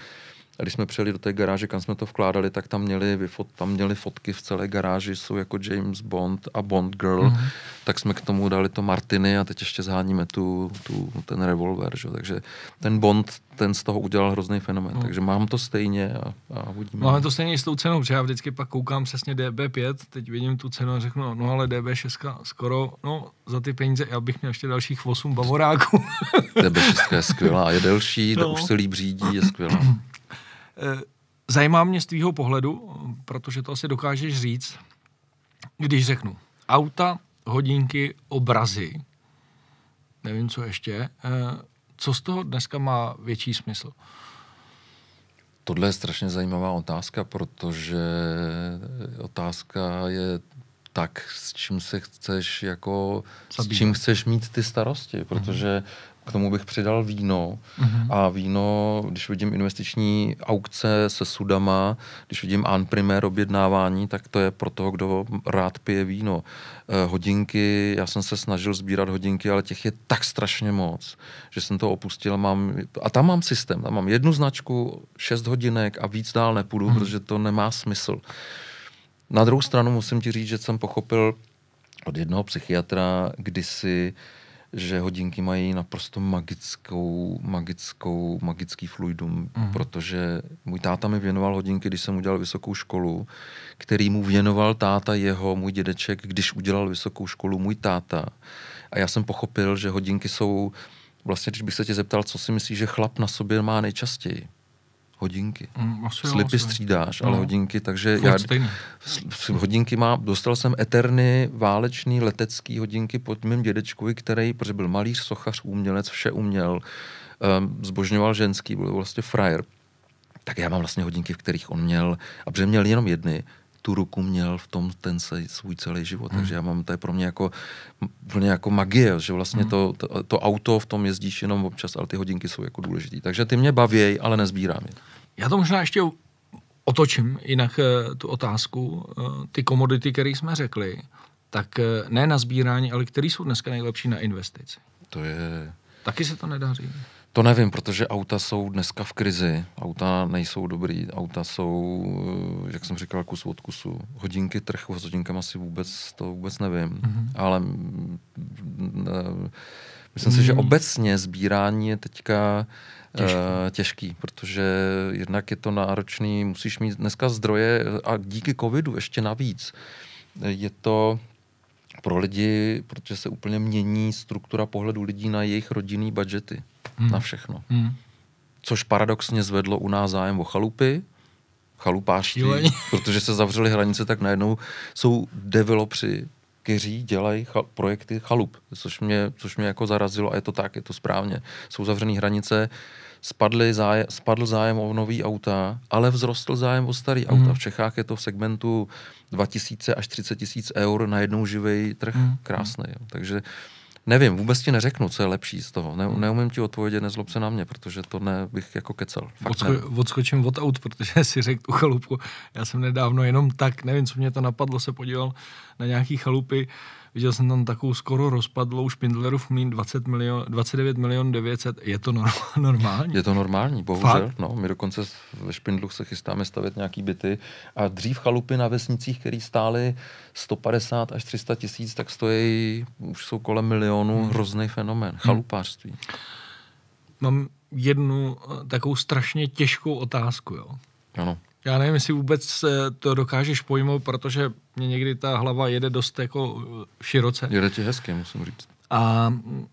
když jsme přijeli do té garáže, kam jsme to vkládali, tak tam měli, tam měli fotky v celé garáži, jsou jako James Bond a Bond Girl, mm-hmm. tak jsme k tomu dali to Martiny a teď ještě zháníme tu, tu, ten revolver, že? takže ten Bond, ten z toho udělal hrozný fenomén, mm. takže mám to stejně a, a uvidíme. Máme to stejně s tou cenou, protože já vždycky pak koukám přesně DB5, teď vidím tu cenu a řeknu, no, no ale DB6 skoro, no za ty peníze, já bych měl ještě dalších 8 bavoráků. DB6 je skvělá, je delší, no. už se líb řídí, je skvělá. Eh, zajímá mě z tvýho pohledu, protože to asi dokážeš říct, když řeknu auta, hodinky, obrazy, nevím co ještě, eh, co z toho dneska má větší smysl? Tohle je strašně zajímavá otázka, protože otázka je tak, s čím se chceš jako, s čím chceš mít ty starosti, protože k tomu bych přidal víno. Mm-hmm. A víno, když vidím investiční aukce se sudama, když vidím an primér objednávání, tak to je pro toho, kdo rád pije víno. Eh, hodinky, já jsem se snažil sbírat hodinky, ale těch je tak strašně moc, že jsem to opustil. Mám, a tam mám systém, tam mám jednu značku, šest hodinek a víc dál nepůjdu, mm-hmm. protože to nemá smysl. Na druhou stranu musím ti říct, že jsem pochopil od jednoho psychiatra kdysi, že hodinky mají naprosto magickou, magickou, magický fluidum, mm. protože můj táta mi věnoval hodinky, když jsem udělal vysokou školu, který mu věnoval táta jeho, můj dědeček, když udělal vysokou školu můj táta. A já jsem pochopil, že hodinky jsou, vlastně když bych se tě zeptal, co si myslíš, že chlap na sobě má nejčastěji, hodinky. Mm, asi Slipy jo, střídáš, no. ale hodinky, takže Furt já stejný. hodinky má, dostal jsem eterny válečný letecký hodinky pod mým dědečkovi, který, protože byl malíř, sochař, umělec, vše uměl, um, zbožňoval ženský, byl vlastně frajer. Tak já mám vlastně hodinky, v kterých on měl, a protože měl jenom jedny, tu ruku měl v tom ten se, svůj celý život. Hmm. Takže já mám, to je pro mě jako, úplně jako magie, že vlastně hmm. to, to, to, auto v tom jezdíš jenom občas, ale ty hodinky jsou jako důležitý. Takže ty mě baví, ale nezbírám je. Já to možná ještě otočím jinak eh, tu otázku. Eh, ty komodity, které jsme řekli, tak eh, ne na sbírání, ale které jsou dneska nejlepší na investici? To je... Taky se to říct. To nevím, protože auta jsou dneska v krizi. Auta nejsou dobrý, auta jsou, eh, jak jsem říkal, kus od kusu. Hodinky, trh s hodinkama asi vůbec, to vůbec nevím. Mm-hmm. Ale ne, mm, mm, eh, myslím mm. si, že mm. obecně sbírání je teďka eh, těžký. Uh, těžký, protože jednak je to náročný, musíš mít dneska zdroje a díky covidu ještě navíc. Je to, pro lidi, protože se úplně mění struktura pohledu lidí na jejich rodinný budžety hmm. na všechno. Hmm. Což paradoxně zvedlo u nás zájem o chalupy, chalupářství, Šílení. protože se zavřely hranice, tak najednou jsou developři, kteří dělají chal- projekty chalup, což mě, což mě jako zarazilo a je to tak, je to správně. Jsou zavřené hranice, spadly zájem, spadl zájem o nový auta, ale vzrostl zájem o starý mm. auta. V Čechách je to v segmentu 2000 až 30 tisíc eur na jednou živý trh. Mm. Krásný. Takže Nevím, vůbec ti neřeknu, co je lepší z toho. Ne, hmm. neumím ti odpovědět, nezlob se na mě, protože to ne, bych jako kecel. Fakt Odsko, odskočím od aut, protože si řekl tu chalupku. Já jsem nedávno jenom tak, nevím, co mě to napadlo, se podíval na nějaký chalupy, uh, Viděl jsem tam takovou skoro rozpadlou Špindlerův mlín 20 milion, 29 milion 900. Je to normální? Je to normální, bohužel. Fakt? No, my dokonce ve Špindluch se chystáme stavět nějaký byty a dřív chalupy na vesnicích, které stály 150 až 300 tisíc, tak stojí, už jsou kolem milionu, hmm. hrozný fenomén. Chalupářství. Hmm. Mám jednu eh, takovou strašně těžkou otázku, jo. Ano. Já nevím, jestli vůbec to dokážeš pojmout, protože mě někdy ta hlava jede dost jako uh, široce. Jede ti hezky, musím říct. A mm,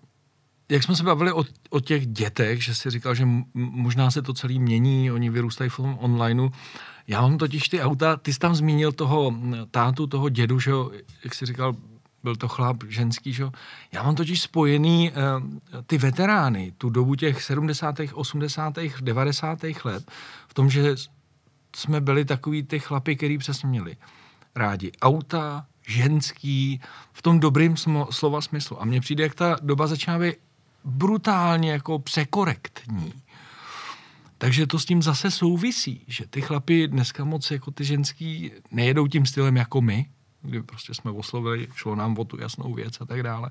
jak jsme se bavili o, o těch dětech, že si říkal, že m- možná se to celý mění, oni vyrůstají v tom onlineu. Já mám totiž ty auta, ty jsi tam zmínil toho mm, tátu, toho dědu, že jo, jak jsi říkal, byl to chlap ženský, že jo. Já mám totiž spojený uh, ty veterány, tu dobu těch 70., 80., 90. let, v tom, že jsme byli takový ty chlapi, který přesně měli rádi auta, ženský, v tom dobrým sm- slova smyslu. A mně přijde, jak ta doba začíná být brutálně jako překorektní. Takže to s tím zase souvisí, že ty chlapi dneska moc jako ty ženský nejedou tím stylem jako my, kdy prostě jsme oslovili, šlo nám o tu jasnou věc a tak dále.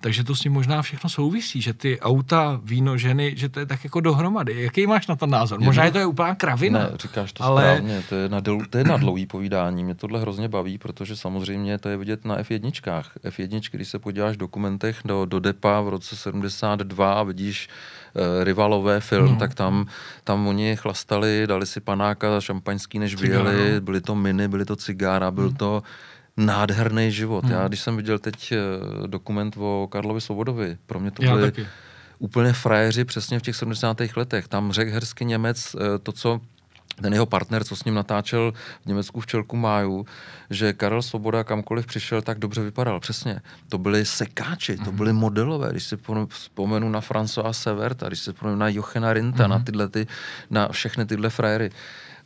Takže to s tím možná všechno souvisí, že ty auta, víno, ženy, že to je tak jako dohromady. Jaký máš na to názor? Možná je to je úplná kravina. Ne, říkáš to ale... správně, to je, na dl- to je na dlouhý povídání. Mě tohle hrozně baví, protože samozřejmě to je vidět na F1. F1, když se podíváš v dokumentech do, do DEPA v roce 72 a vidíš uh, rivalové film, hmm. tak tam, tam oni chlastali, dali si panáka, šampaňský, než vyjeli, no. byly to miny, byly to cigára, byl hmm. to nádherný život. Hmm. Já když jsem viděl teď eh, dokument o Karlovi Svobodovi, pro mě to byly úplně frajeři přesně v těch 70. letech. Tam řekl hersky Němec eh, to, co ten jeho partner, co s ním natáčel v Německu v Čelku Máju, že Karel Svoboda kamkoliv přišel, tak dobře vypadal. Přesně. To byly sekáči, to hmm. byly modelové. Když si vzpomenu na François Severta, když si vzpomenu na Jochena Rinta, mm-hmm. na hmm. tyhle ty, na všechny tyhle frajery. Uh,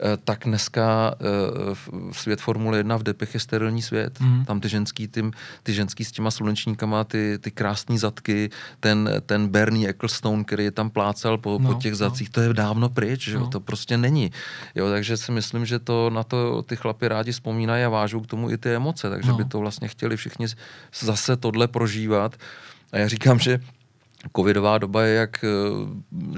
Eh, tak dneska eh, svět Formule 1 v depech je sterilní svět. Mm. Tam ty ženský, ty, ty ženský s těma slunečníkama, ty, ty krásné zadky, ten, ten Bernie Ecclestone, který je tam plácal po, no, po těch no. zadcích, no. to je dávno pryč, no. to prostě není. Jo, takže si myslím, že to na to ty chlapy rádi vzpomínají a vážou k tomu i ty emoce, takže no. by to vlastně chtěli všichni zase tohle prožívat. A já říkám, že covidová doba je jak eh,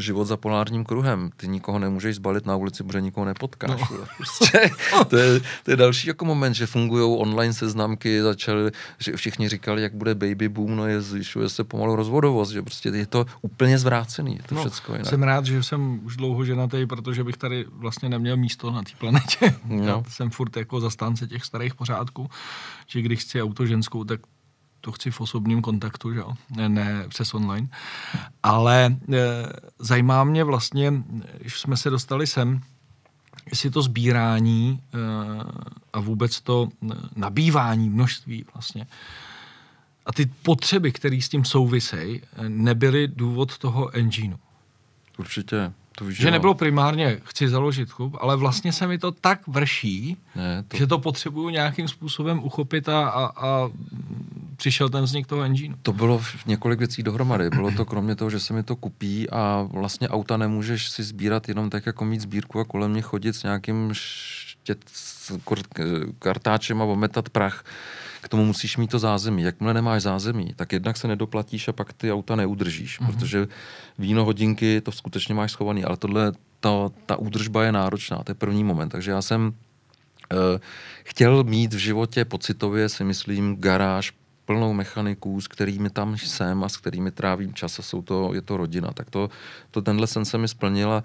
život za polárním kruhem. Ty nikoho nemůžeš zbalit na ulici, protože nikoho nepotkáš. No. Prostě, to, je, to je další jako moment, že fungují online seznamky, začali že všichni říkali, jak bude baby boom, no je, zvyšuje se pomalu rozvodovost, že prostě je to úplně zvrácený, je to no, všecko jinak. Jsem rád, že jsem už dlouho ženatý, protože bych tady vlastně neměl místo na té planetě. No. Já jsem furt jako zastánce těch starých pořádků, že když chci auto ženskou, tak to chci v osobním kontaktu, že jo? Ne, ne přes online. Ale e, zajímá mě vlastně, když jsme se dostali sem, jestli to sbírání e, a vůbec to e, nabývání množství vlastně a ty potřeby, které s tím souvisejí, e, nebyly důvod toho engineu. Určitě. To víš, že no. nebylo primárně, chci založit klub, ale vlastně se mi to tak vrší, ne, to... že to potřebuju nějakým způsobem uchopit a, a, a přišel ten vznik toho engine. To bylo v několik věcí dohromady. Bylo to kromě toho, že se mi to kupí a vlastně auta nemůžeš si sbírat jenom tak, jako mít sbírku a kolem mě chodit s nějakým š prostě s kartáčem a ometat prach. K tomu musíš mít to zázemí. Jakmile nemáš zázemí, tak jednak se nedoplatíš a pak ty auta neudržíš, mm-hmm. protože víno hodinky to skutečně máš schovaný, ale tohle, ta, ta údržba je náročná, to je první moment. Takže já jsem uh, chtěl mít v životě pocitově, si myslím, garáž plnou mechaniků, s kterými tam jsem a s kterými trávím čas a jsou to, je to rodina. Tak to, to tenhle sen se mi splnil a uh,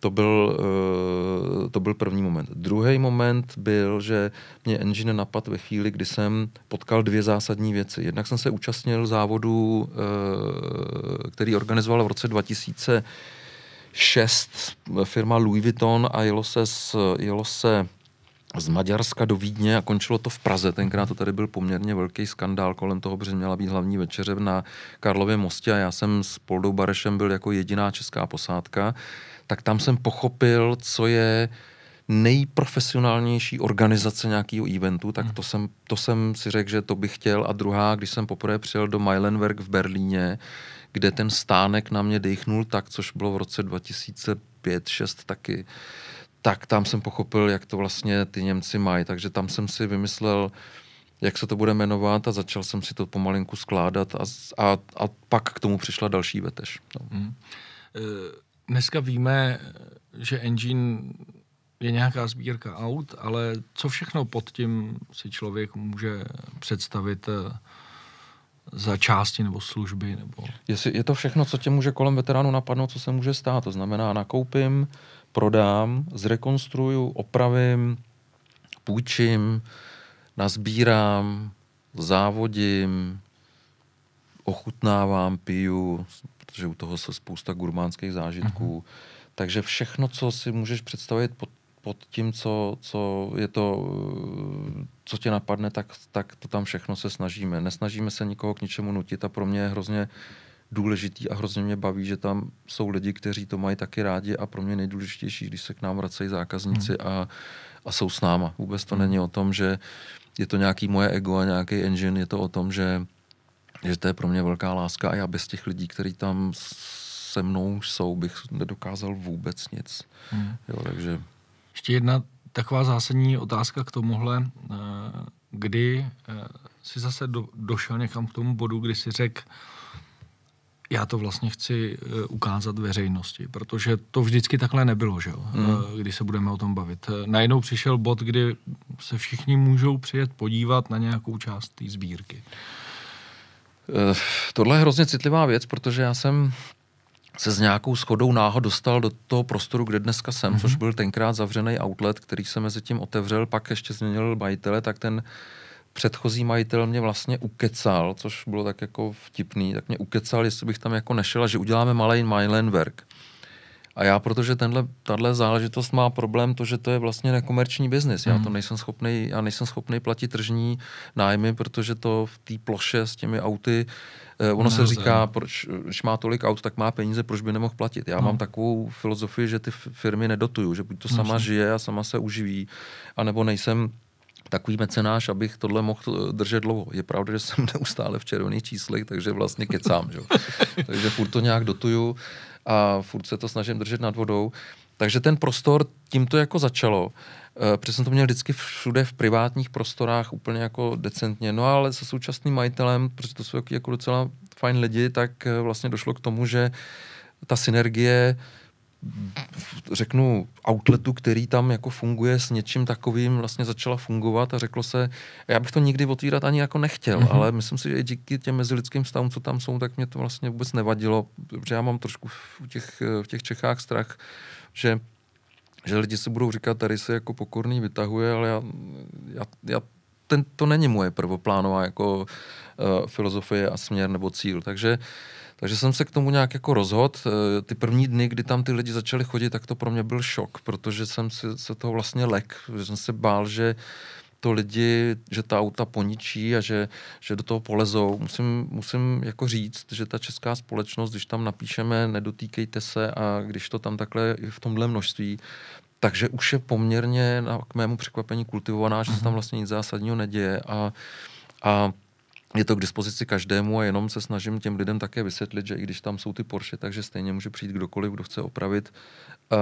to byl, eh, to byl první moment. Druhý moment byl, že mě engine napad ve chvíli, kdy jsem potkal dvě zásadní věci. Jednak jsem se účastnil závodu, eh, který organizoval v roce 2006 firma Louis Vuitton a jelo se, s, jelo se z Maďarska do Vídně a končilo to v Praze. Tenkrát to tady byl poměrně velký skandál kolem toho, protože měla být hlavní večeře na Karlově mostě a já jsem s Poldou Barešem byl jako jediná česká posádka tak tam jsem pochopil, co je nejprofesionálnější organizace nějakého eventu, tak hmm. to jsem, to jsem si řekl, že to bych chtěl. A druhá, když jsem poprvé přijel do Meilenberg v Berlíně, kde ten stánek na mě dechnul tak, což bylo v roce 2005 6 taky, tak tam jsem pochopil, jak to vlastně ty Němci mají. Takže tam jsem si vymyslel, jak se to bude jmenovat a začal jsem si to pomalinku skládat a, a, a pak k tomu přišla další vetež. No. Mm. Uh dneska víme, že engine je nějaká sbírka aut, ale co všechno pod tím si člověk může představit eh, za části nebo služby? Nebo... Jestli je to všechno, co tě může kolem veteránu napadnout, co se může stát. To znamená, nakoupím, prodám, zrekonstruju, opravím, půjčím, nazbírám, závodím, ochutnávám, piju, protože u toho se spousta gurmánských zážitků. Mm-hmm. Takže všechno, co si můžeš představit pod, pod tím, co, co je to, co tě napadne, tak, tak to tam všechno se snažíme. Nesnažíme se nikoho k ničemu nutit a pro mě je hrozně důležitý a hrozně mě baví, že tam jsou lidi, kteří to mají taky rádi a pro mě nejdůležitější, když se k nám vracejí zákazníci mm. a, a jsou s náma. Vůbec to mm. není o tom, že je to nějaký moje ego a nějaký engine, je to o tom, že že to je pro mě velká láska a já bez těch lidí, kteří tam se mnou jsou, bych nedokázal vůbec nic. Hmm. Jo, takže... Ještě jedna taková zásadní otázka k tomuhle. Eh, kdy eh, si zase do, došel někam k tomu bodu, kdy si řekl, já to vlastně chci eh, ukázat veřejnosti, protože to vždycky takhle nebylo, že jo, hmm. když se budeme o tom bavit. Najednou přišel bod, kdy se všichni můžou přijet podívat na nějakou část té sbírky. Eh, tohle je hrozně citlivá věc, protože já jsem se s nějakou schodou náhod dostal do toho prostoru, kde dneska jsem, mm-hmm. což mhm. byl tenkrát zavřený outlet, který se mezi tím otevřel, pak ještě změnil majitele, tak ten předchozí majitel mě vlastně ukecal, což bylo tak jako vtipný, tak mě ukecal, jestli bych tam jako nešel a že uděláme malý Mailenwerk. A já, protože tenhle, tahle záležitost má problém to, že to je vlastně nekomerční biznis. Já mhm. to nejsem schopný, já nejsem schopný platit tržní nájmy, protože to v té ploše s těmi auty, eh, ono ne, no, se říká, proč, když má tolik aut, tak má peníze, proč by nemohl platit. Já no. mám takovou filozofii, že ty firmy nedotuju, že buď to sama no, žije a sama se uživí, anebo nejsem takový mecenáš, abych tohle mohl eh, držet dlouho. Je pravda, že jsem neustále v červených číslech, takže vlastně kecám. Že? takže furt to nějak dotuju a furt se to snažím držet nad vodou. Takže ten prostor tímto jako začalo. Eh, protože jsem to měl vždycky všude v privátních prostorách úplně jako decentně. No ale se současným majitelem, protože to jsou jako docela fajn lidi, tak eh, vlastně došlo k tomu, že ta synergie uh, řeknu, outletu, který tam jako funguje s něčím takovým, vlastně začala fungovat a řeklo se, já bych to nikdy otvírat ani jako nechtěl, mm-hmm. ale myslím si, že i díky těm mezilidským stavům, co tam jsou, tak mě to vlastně vůbec nevadilo, protože já mám trošku v těch, v těch Čechách strach, že že lidi si budou říkat, tady se jako pokorný vytahuje, ale já, já, já ten, to není moje prvoplánová jako uh, filozofie a směr nebo cíl. Takže takže jsem se k tomu nějak jako rozhod. Eh, ty první dny, kdy tam ty lidi začali chodit, tak to pro mě byl šok, protože jsem si, se toho vlastně lek, že jsem se bál, že to lidi, že ta auta poničí a že, že do toho polezou. Musím, musím jako říct, že ta česká společnost, když tam napíšeme nedotýkejte se a když to tam takhle v tomhle množství, takže už je poměrně, k mému překvapení, kultivovaná, že se tam mhm. vlastně nic zásadního neděje a, a je to k dispozici každému a jenom se snažím těm lidem také vysvětlit, že i když tam jsou ty Porsche, takže stejně může přijít kdokoliv, kdo chce opravit uh,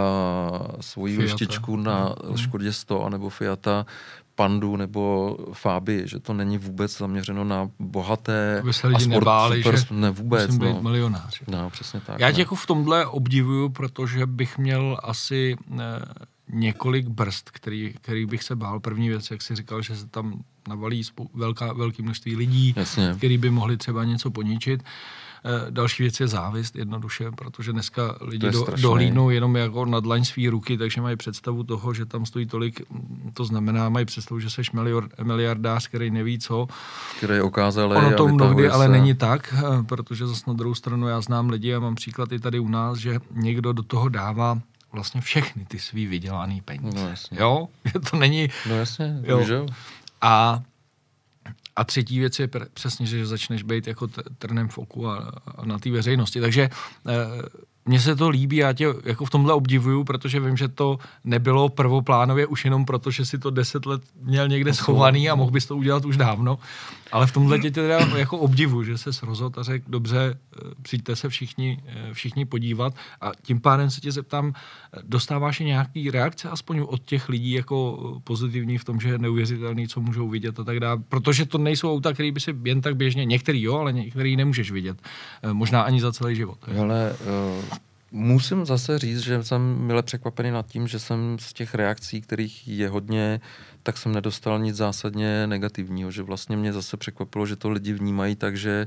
svoji Fiata. lištičku na hmm. Škodě 100 nebo Fiata, Pandu nebo Fáby, že to není vůbec zaměřeno na bohaté Aby se lidi a sport, nebáli, super, že ne vůbec. Musím být no. milionář. No, přesně tak. Já tě ne. No. jako v tomhle obdivuju, protože bych měl asi... Ne, eh, několik brzd, který, který bych se bál. První věc, jak si říkal, že se tam navalí spou- velká, velký množství lidí, Jasně. který by mohli třeba něco poničit. E, další věc je závist, jednoduše, protože dneska lidi je do, dohlídnou jenom jako na dlaň svý ruky, takže mají představu toho, že tam stojí tolik, mm, to znamená, mají představu, že seš miliardář, který neví co. Který okázal. Ono to mnohdy se. ale není tak, eh, protože zase na druhou stranu já znám lidi a mám příklad i tady u nás, že někdo do toho dává vlastně všechny ty svý vydělané peníze. No, jasně. Jo? Že to není... No jasně, jo. Že? A, a třetí věc je přesně, že začneš být jako t- trnem v oku a, a na té veřejnosti. Takže e, mně se to líbí, já tě jako v tomhle obdivuju, protože vím, že to nebylo prvoplánově už jenom proto, že si to deset let měl někde schovaný a mohl bys to udělat už dávno, ale v tomhle tě teda jako obdivu, že se rozhodl a řekl, dobře, eh, přijďte se všichni, eh, všichni podívat a tím pádem se tě zeptám, dostáváš nějaký reakce aspoň od těch lidí jako eh, pozitivní v tom, že je neuvěřitelný, co můžou vidět a tak dále, protože to nejsou auta, které by si jen tak běžně, některý jo, ale některý nemůžeš vidět, možná ani za celý život. Ale uh Musím zase říct, že jsem mile překvapený nad tím, že jsem z těch reakcí, kterých je hodně, tak jsem nedostal nic zásadně negativního, že vlastně mě zase překvapilo, že to lidi vnímají tak, že,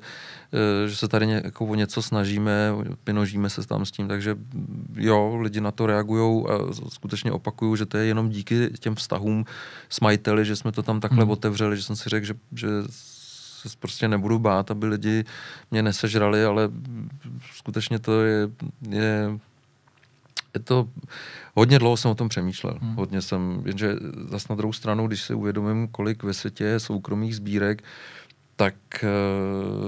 eh, že se tady jako o něco snažíme, pinožíme se tam s tím, takže jo, lidi na to reagují a skutečně opakují, že to je jenom díky těm vztahům s majiteli, že jsme to tam takhle hmm. otevřeli, že jsem si řekl, že, že se prostě nebudu bát, aby lidi mě nesežrali, ale skutečně to je, je je to, hodně dlouho jsem o tom přemýšlel, hmm. hodně jsem, jenže zase na druhou stranu, když si uvědomím, kolik ve světě je soukromých sbírek, tak e,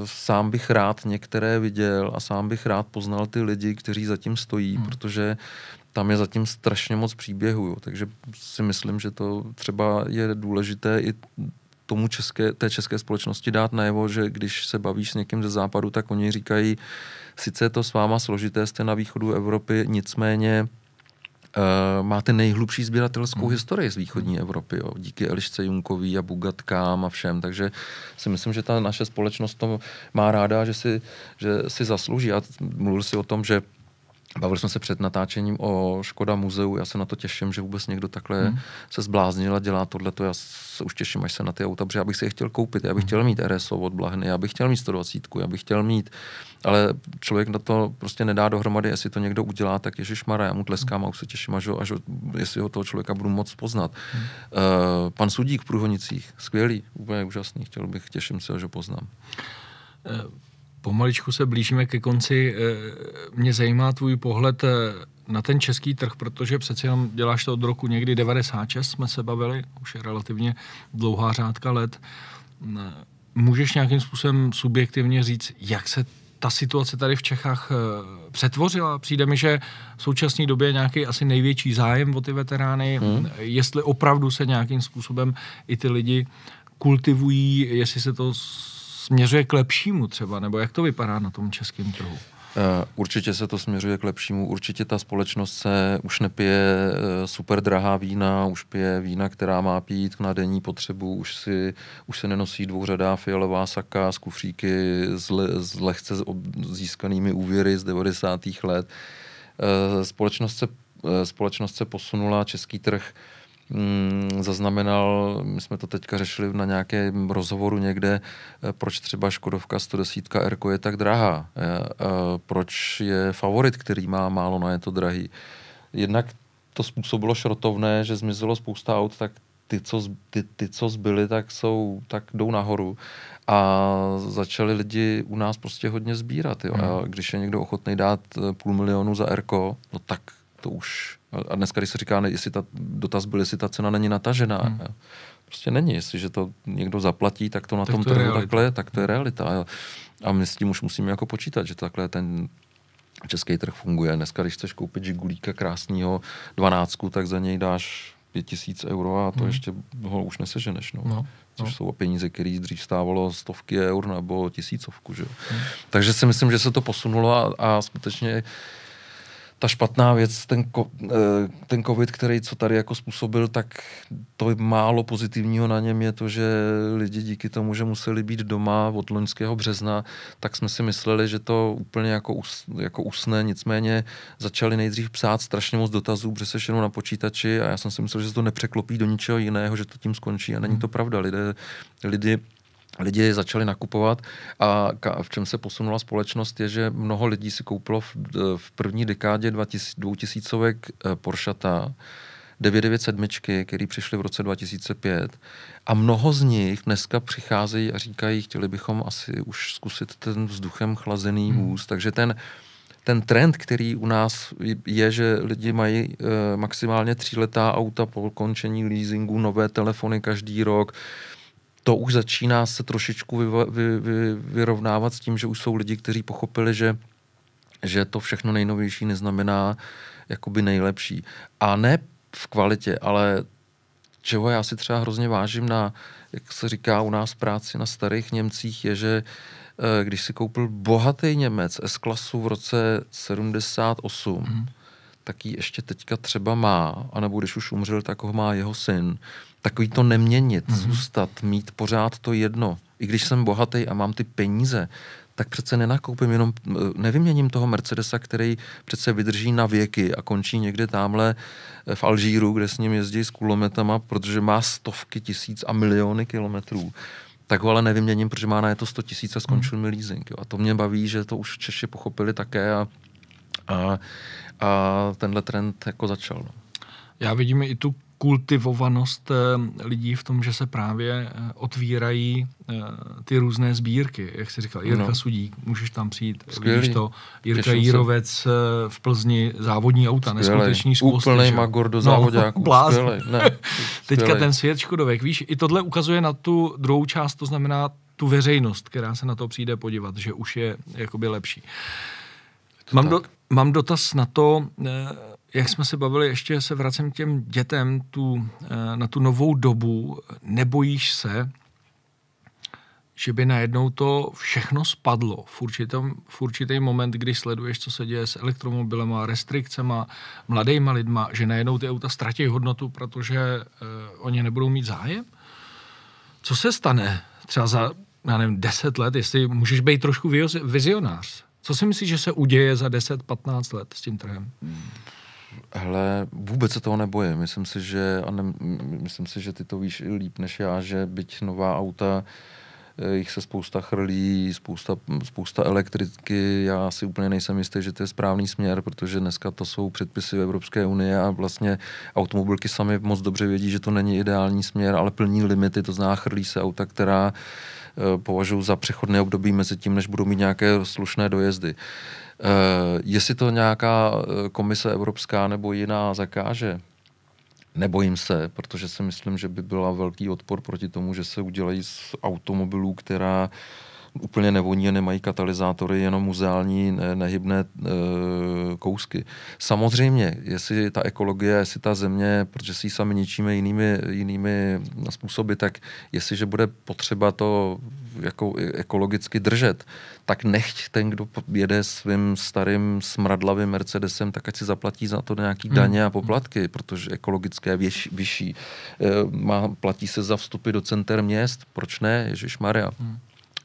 sám bych rád některé viděl a sám bych rád poznal ty lidi, kteří zatím stojí, hmm. protože tam je zatím strašně moc příběhů, jo. takže si myslím, že to třeba je důležité i tomu české, té české společnosti dát najevo, že když se bavíš s někým ze západu, tak oni říkají, sice je to s váma složité, jste na východu Evropy, nicméně Uh, máte nejhlubší sběratelskou hmm. historii z východní Evropy, jo, díky Elišce Junkový a Bugatkám a všem, takže si myslím, že ta naše společnost to má ráda, že si, že si zaslouží. A mluvil si o tom, že Bavili jsme se před natáčením o Škoda muzeu, já se na to těším, že vůbec někdo takhle hmm. se zbláznil a dělá tohle. já se už těším, až se na ty auta, protože já bych si je chtěl koupit, já bych hmm. chtěl mít RSO od Blahny, já bych chtěl mít 120, já bych chtěl mít, ale člověk na to prostě nedá dohromady, jestli to někdo udělá, tak Ježíš Mara, já mu tleskám a už se těším, až, ho, až ho, jestli ho toho člověka budu moc poznat. Hmm. Uh, pan Sudík v Průhonicích, skvělý, úplně úžasný, chtěl bych, těším se, že ho poznám. Eh, Pomaličku se blížíme ke konci. Eh, mě zajímá tvůj pohled eh, na ten český trh, protože přeci jenom děláš to od roku někdy 96, jsme se bavili, už je relativně dlouhá řádka let. Mm, můžeš nějakým způsobem subjektivně říct, jak se ta situace tady v Čechách eh, přetvořila? Přijde mi, že v současné době je nějaký asi největší zájem o ty veterány, hmm. jestli opravdu se nějakým způsobem i ty lidi kultivují, jestli se to směřuje k lepšímu třeba, nebo jak to vypadá na tom českém trhu? Eh, určitě se to směřuje k lepšímu. Určitě ta společnost se už nepije eh, super drahá vína, už pije vína, která má pít na denní potřebu, už, si, už se nenosí dvouřadá fialová saka z kufříky s, le, s lehce získanými úvěry z 90. let. Eh, společnost se, společnost se posunula, český trh Mm, zaznamenal, my jsme to teďka řešili na nějakém rozhovoru někde, eh, proč třeba Škodovka 110 R je tak drahá, eh, eh, proč je favorit, který má málo na no je to drahý. Jednak to způsobilo šrotovné, že zmizelo spousta aut, tak ty, co, ty, ty, co zbyly, tak, jsou, tak jdou nahoru. A začali lidi u nás prostě hodně sbírat. Jo? Hmm. A když je někdo ochotný dát půl milionu za Erko, no tak to už a dneska, když se říká, jestli ta dotaz byl, jestli ta cena není natažená. Hmm. Prostě není. Jestliže to někdo zaplatí, tak to na tak tom to trhu realita. takhle, tak to je realita. A my s tím už musíme jako počítat, že takhle ten český trh funguje. Dneska, když chceš koupit žigulíka krásného 12, tak za něj dáš 5000 euro a to hmm. ještě ho už neseženeš. No. No, Což no. jsou peníze, které dřív stávalo stovky eur nebo tisícovku. Že? Hmm. Takže si myslím, že se to posunulo a, a skutečně uh, ta špatná věc, ten, ko, eh, ten covid, který co tady jako způsobil, tak to je málo pozitivního na něm je to, že lidi díky tomu, že museli být doma od loňského března, tak jsme si mysleli, že to úplně jako, us, jako usne, nicméně začali nejdřív psát strašně moc dotazů, protože se jenom na počítači a já jsem si myslel, že se to nepřeklopí do ničeho jiného, že to tím skončí a není hmm. to pravda. Lidé, lidi lidi začali nakupovat a v čem se posunula společnost je, že mnoho lidí si koupilo v, v první dekádě 2000, 2000 Poršata, 997, který přišly v roce 2005 a mnoho z nich dneska přicházejí a říkají, chtěli bychom asi už zkusit ten vzduchem chlazený hmm. vůz, takže ten ten trend, který u nás je, že lidi mají e, maximálně tříletá auta po ukončení leasingu, nové telefony každý rok, to už začíná se trošičku vy, vy, vy, vyrovnávat s tím, že už jsou lidi, kteří pochopili, že, že to všechno nejnovější neznamená jakoby nejlepší. A ne v kvalitě, ale čeho já si třeba hrozně vážím na, jak se říká u nás práci na starých Němcích, je, že eh, když si koupil bohatý Němec S-klasu v roce 78, mm tak ji ještě teďka třeba má, anebo když už umřel, tak ho má jeho syn. Takový to neměnit, mm-hmm. zůstat, mít pořád to jedno. I když jsem bohatý a mám ty peníze, tak přece nenakoupím jenom, eh, nevyměním toho Mercedesa, který přece vydrží na věky a končí někde tamhle eh, v Alžíru, kde s ním jezdí s kulometama, protože má stovky tisíc a miliony kilometrů. Tak ho ale nevyměním, protože má na je to 100 tisíc a skončil mhm. mi leasing. Jo. A to mě baví, že to už Češi pochopili také a, a a tenhle trend jako začal. No. Já vidím i tu kultivovanost eh, lidí v tom, že se právě eh, otvírají eh, ty různé sbírky, jak jsi říkal, Jirka no. Sudík, můžeš tam přijít, Skvělý. vidíš to, Jirka Těším Jírovec se. v Plzni, závodní auta, neskutečný zkus. Úplnej magor do závodáků, no, bláz. Skvělej. Ne, Skvělý. Teďka ten svět Škodovek, víš, i tohle ukazuje na tu druhou část, to znamená tu veřejnost, která se na to přijde podívat, že už je jakoby lepší. Mám tak. do, Mám dotaz na to, eh, jak jsme se bavili, ještě se vracím k těm dětem tu, eh, na tu novou dobu. Nebojíš se, že by najednou to všechno spadlo v, určitém, v určitý moment, kdy sleduješ, co se děje s elektromobilema, restrikcema, mladýma lidma, že najednou ty auta ztratí hodnotu, protože eh, oni nebudou mít zájem? Co se stane třeba za, já nevím, deset let, jestli můžeš být trošku vizionář? Co si myslíš, že se uděje za 10-15 let s tím trhem? Hele, vůbec se toho neboje. Myslím si, že, a ne, myslím si, že ty to víš i líp než já, že byť nová auta, eh, jich se spousta chrlí, spousta, spousta elektriky, já si úplně nejsem jistý, že to je správný směr, protože dneska to jsou předpisy Evropské unie a vlastně automobilky sami moc dobře vědí, že to není ideální směr, ale plní limity, to zná chrlí se auta, která Eh, považuji za přechodné období mezi tím, než budou mít nějaké slušné dojezdy. Eh, jestli to nějaká eh, komise evropská nebo jiná zakáže, Nebojím se, protože si myslím, že by byla velký odpor proti tomu, že se udělají z automobilů, která uh, úplně nevoní a nemají katalyzátory, jenom muzeální ne, nehybné e, kousky. Samozřejmě, jestli ta ekologie, jestli ta země, protože si ji sami ničíme jinými, jinými způsoby, tak jestliže bude potřeba to jako e, ekologicky držet, tak nechť ten, kdo jede svým starým smradlavým Mercedesem, tak ať si zaplatí za to nějaký hmm. daně a poplatky, protože ekologické je vyšší. E, má, platí se za vstupy do center měst, proč ne, Ježíš Maria. Hmm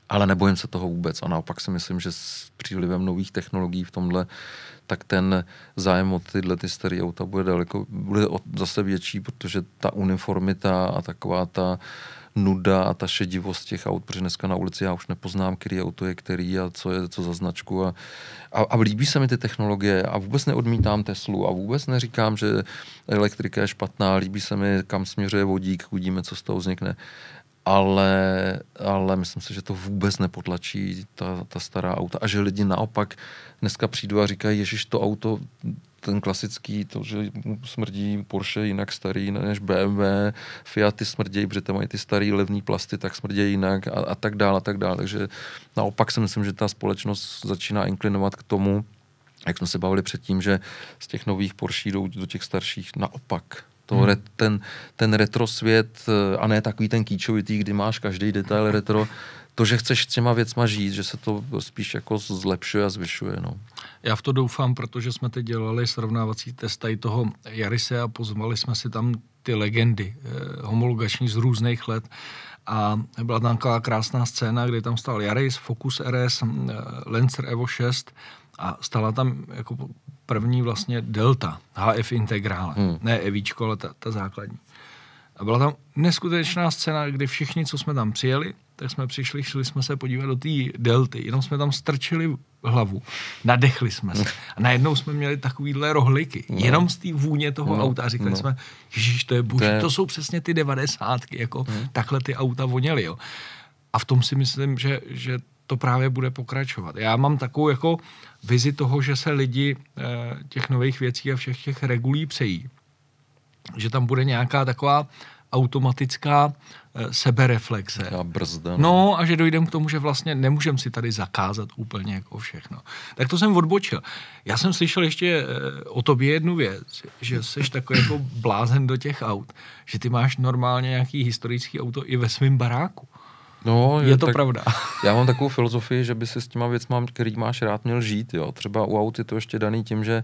ale nebojím se toho vůbec. A naopak si myslím, že s přílivem nových technologií v tomhle, tak ten zájem o tyhle ty staré auta bude daleko, bude zase větší, protože ta uniformita a taková ta nuda a ta šedivost těch aut, protože dneska na ulici já už nepoznám, který auto je který a co je co za značku. A, a, a líbí se mi ty technologie a vůbec neodmítám Teslu a vůbec neříkám, že elektrika je špatná, líbí se mi, kam směřuje vodík, uvidíme, co z toho vznikne ale, ale myslím si, že to vůbec nepotlačí ta, ta stará auta a že lidi naopak dneska přijdu a říkají, ježiš, to auto, ten klasický, to, že smrdí Porsche jinak starý než BMW, Fiaty smrdějí, protože tam mají ty starý levný plasty, tak smrdějí jinak a, a tak dále, a tak dále. Takže naopak si myslím, že ta společnost začíná inklinovat k tomu, jak jsme se bavili předtím, že z těch nových Porsche jdou do těch starších naopak. To hmm. re, ten, ten retro svět, eh, a ne takový ten kýčovitý, kdy máš každý detail retro, to, že chceš těma věcma žít, že se to spíš jako zlepšuje a zvyšuje. No. Já v to doufám, protože jsme teď dělali srovnávací test tady toho Jarise a pozvali jsme si tam ty legendy eh, homologační z různých let a byla tam taková krásná scéna, kdy tam stál Jaris, Focus RS, eh, Lancer Evo 6 a stala tam jako první vlastně delta, HF integrále. Hmm. Ne evíčko, ale ta, ta základní. A byla tam neskutečná scéna, kdy všichni, co jsme tam přijeli, tak jsme přišli, šli jsme se podívat do té delty, jenom jsme tam strčili hlavu, nadechli jsme se hmm. a najednou jsme měli takovýhle rohliky, no. jenom z té vůně toho no. auta. Říkali no. jsme, že to je boží, to, je... to jsou přesně ty devadesátky, jako no. takhle ty auta voněly, jo. A v tom si myslím, že, že to právě bude pokračovat. Já mám takovou jako vizi toho, že se lidi eh, těch nových věcí a všech těch regulí přejí. Že tam bude nějaká taková automatická eh, sebereflexe. A brzda. No. no a že dojdem k tomu, že vlastně nemůžem si tady zakázat úplně jako všechno. Tak to jsem odbočil. Já jsem slyšel ještě eh, o tobě jednu věc, že jsi takový jako blázen do těch aut, že ty máš normálně nějaký historický auto i ve svém baráku. No, je, je to tak, pravda. Já mám takovou filozofii, že by si s těma věcma, který máš rád, měl žít. Jo. Třeba u aut je to ještě daný tím, že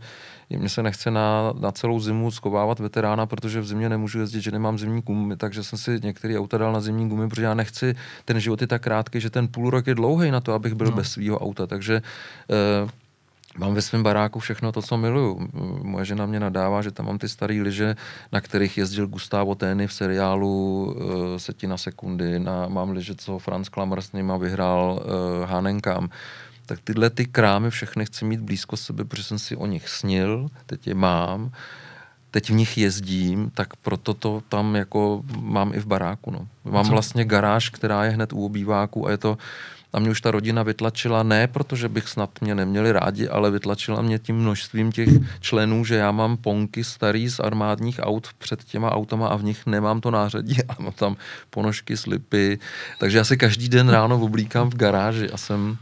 mě se nechce na, na celou zimu skovávat veterána, protože v zimě nemůžu jezdit, že nemám zimní gumy, takže jsem si některé auta dal na zimní gumy, protože já nechci, ten život je tak krátký, že ten půl rok je dlouhý na to, abych byl no. bez svého auta. Takže eh, Mám ve svém baráku všechno to, co miluju. Moje žena mě nadává, že tam mám ty staré lyže, na kterých jezdil Gustavo Tény v seriálu uh, eh, Setina sekundy. Na, mám liže, co Franz Klammer s nima vyhrál uh, Hanenkam. Tak tyhle ty krámy všechny chci mít blízko sebe, protože jsem si o nich snil, teď je mám, teď v nich jezdím, tak proto to tam jako mám i v baráku. No. Mám vlastně garáž, která je hned u obýváku a je to a mě už ta rodina vytlačila ne, protože bych snad mě neměli rádi, ale vytlačila mě tím množstvím těch členů, že já mám ponky starý z armádních aut před těma autama a v nich nemám to nářadí, ale mám tam ponožky, slipy. Takže já se každý den ráno oblíkám v garáži a jsem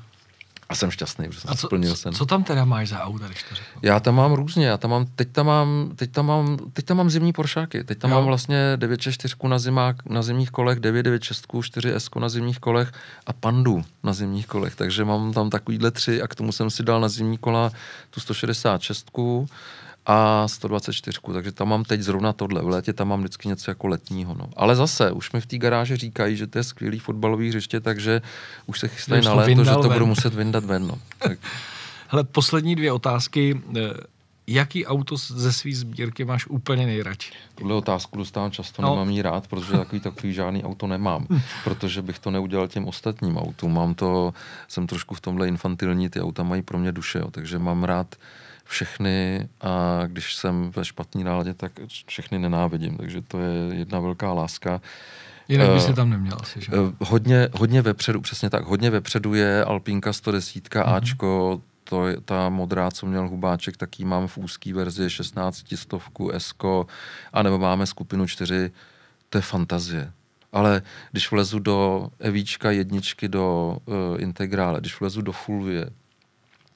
a jsem šťastný, že jsem a co, splnil sen. Co tam teda máš za auta, když to řeknu? Já tam mám různě, já tam mám, teď tam mám, teď tam mám, teď tam mám zimní poršáky, teď tam jo. mám vlastně 964 na, zimák, na zimních kolech, 996, 4S na zimních kolech a pandu na zimních kolech, takže mám tam takovýhle tři a k tomu jsem si dal na zimní kola tu 166 a 124, takže tam mám teď zrovna tohle. V létě tam mám vždycky něco jako letního. No. Ale zase, už mi v té garáži říkají, že to je skvělý fotbalový hřiště, takže už se chystají na léto, že to ven. budu muset vyndat ven. No. Tak. Hele, poslední dvě otázky. Eh, jaký auto ze svý sbírky máš úplně nejradši? Tuhle otázku dostávám často, no. nemám ji rád, protože takový takový žádný auto nemám, hm. protože bych to neudělal těm ostatním autům. Mám to, jsem trošku v tomhle infantilní, ty auta mají pro mě duše, jo, takže mám rád všechny a když jsem ve špatné náladě, tak všechny nenávidím, takže to je jedna velká láska. Jinak by eh, se tam neměl asi, že? Eh, hodně, hodně vepředu, přesně tak, hodně vepředu je Alpínka 110 mm-hmm. Ačko, to je ta modrá, co měl Hubáček, taky mám v úzký verzi 16 stovku A anebo máme skupinu 4, to je fantazie. Ale když vlezu do Evíčka jedničky do uh, Integrále, když vlezu do Fulvie,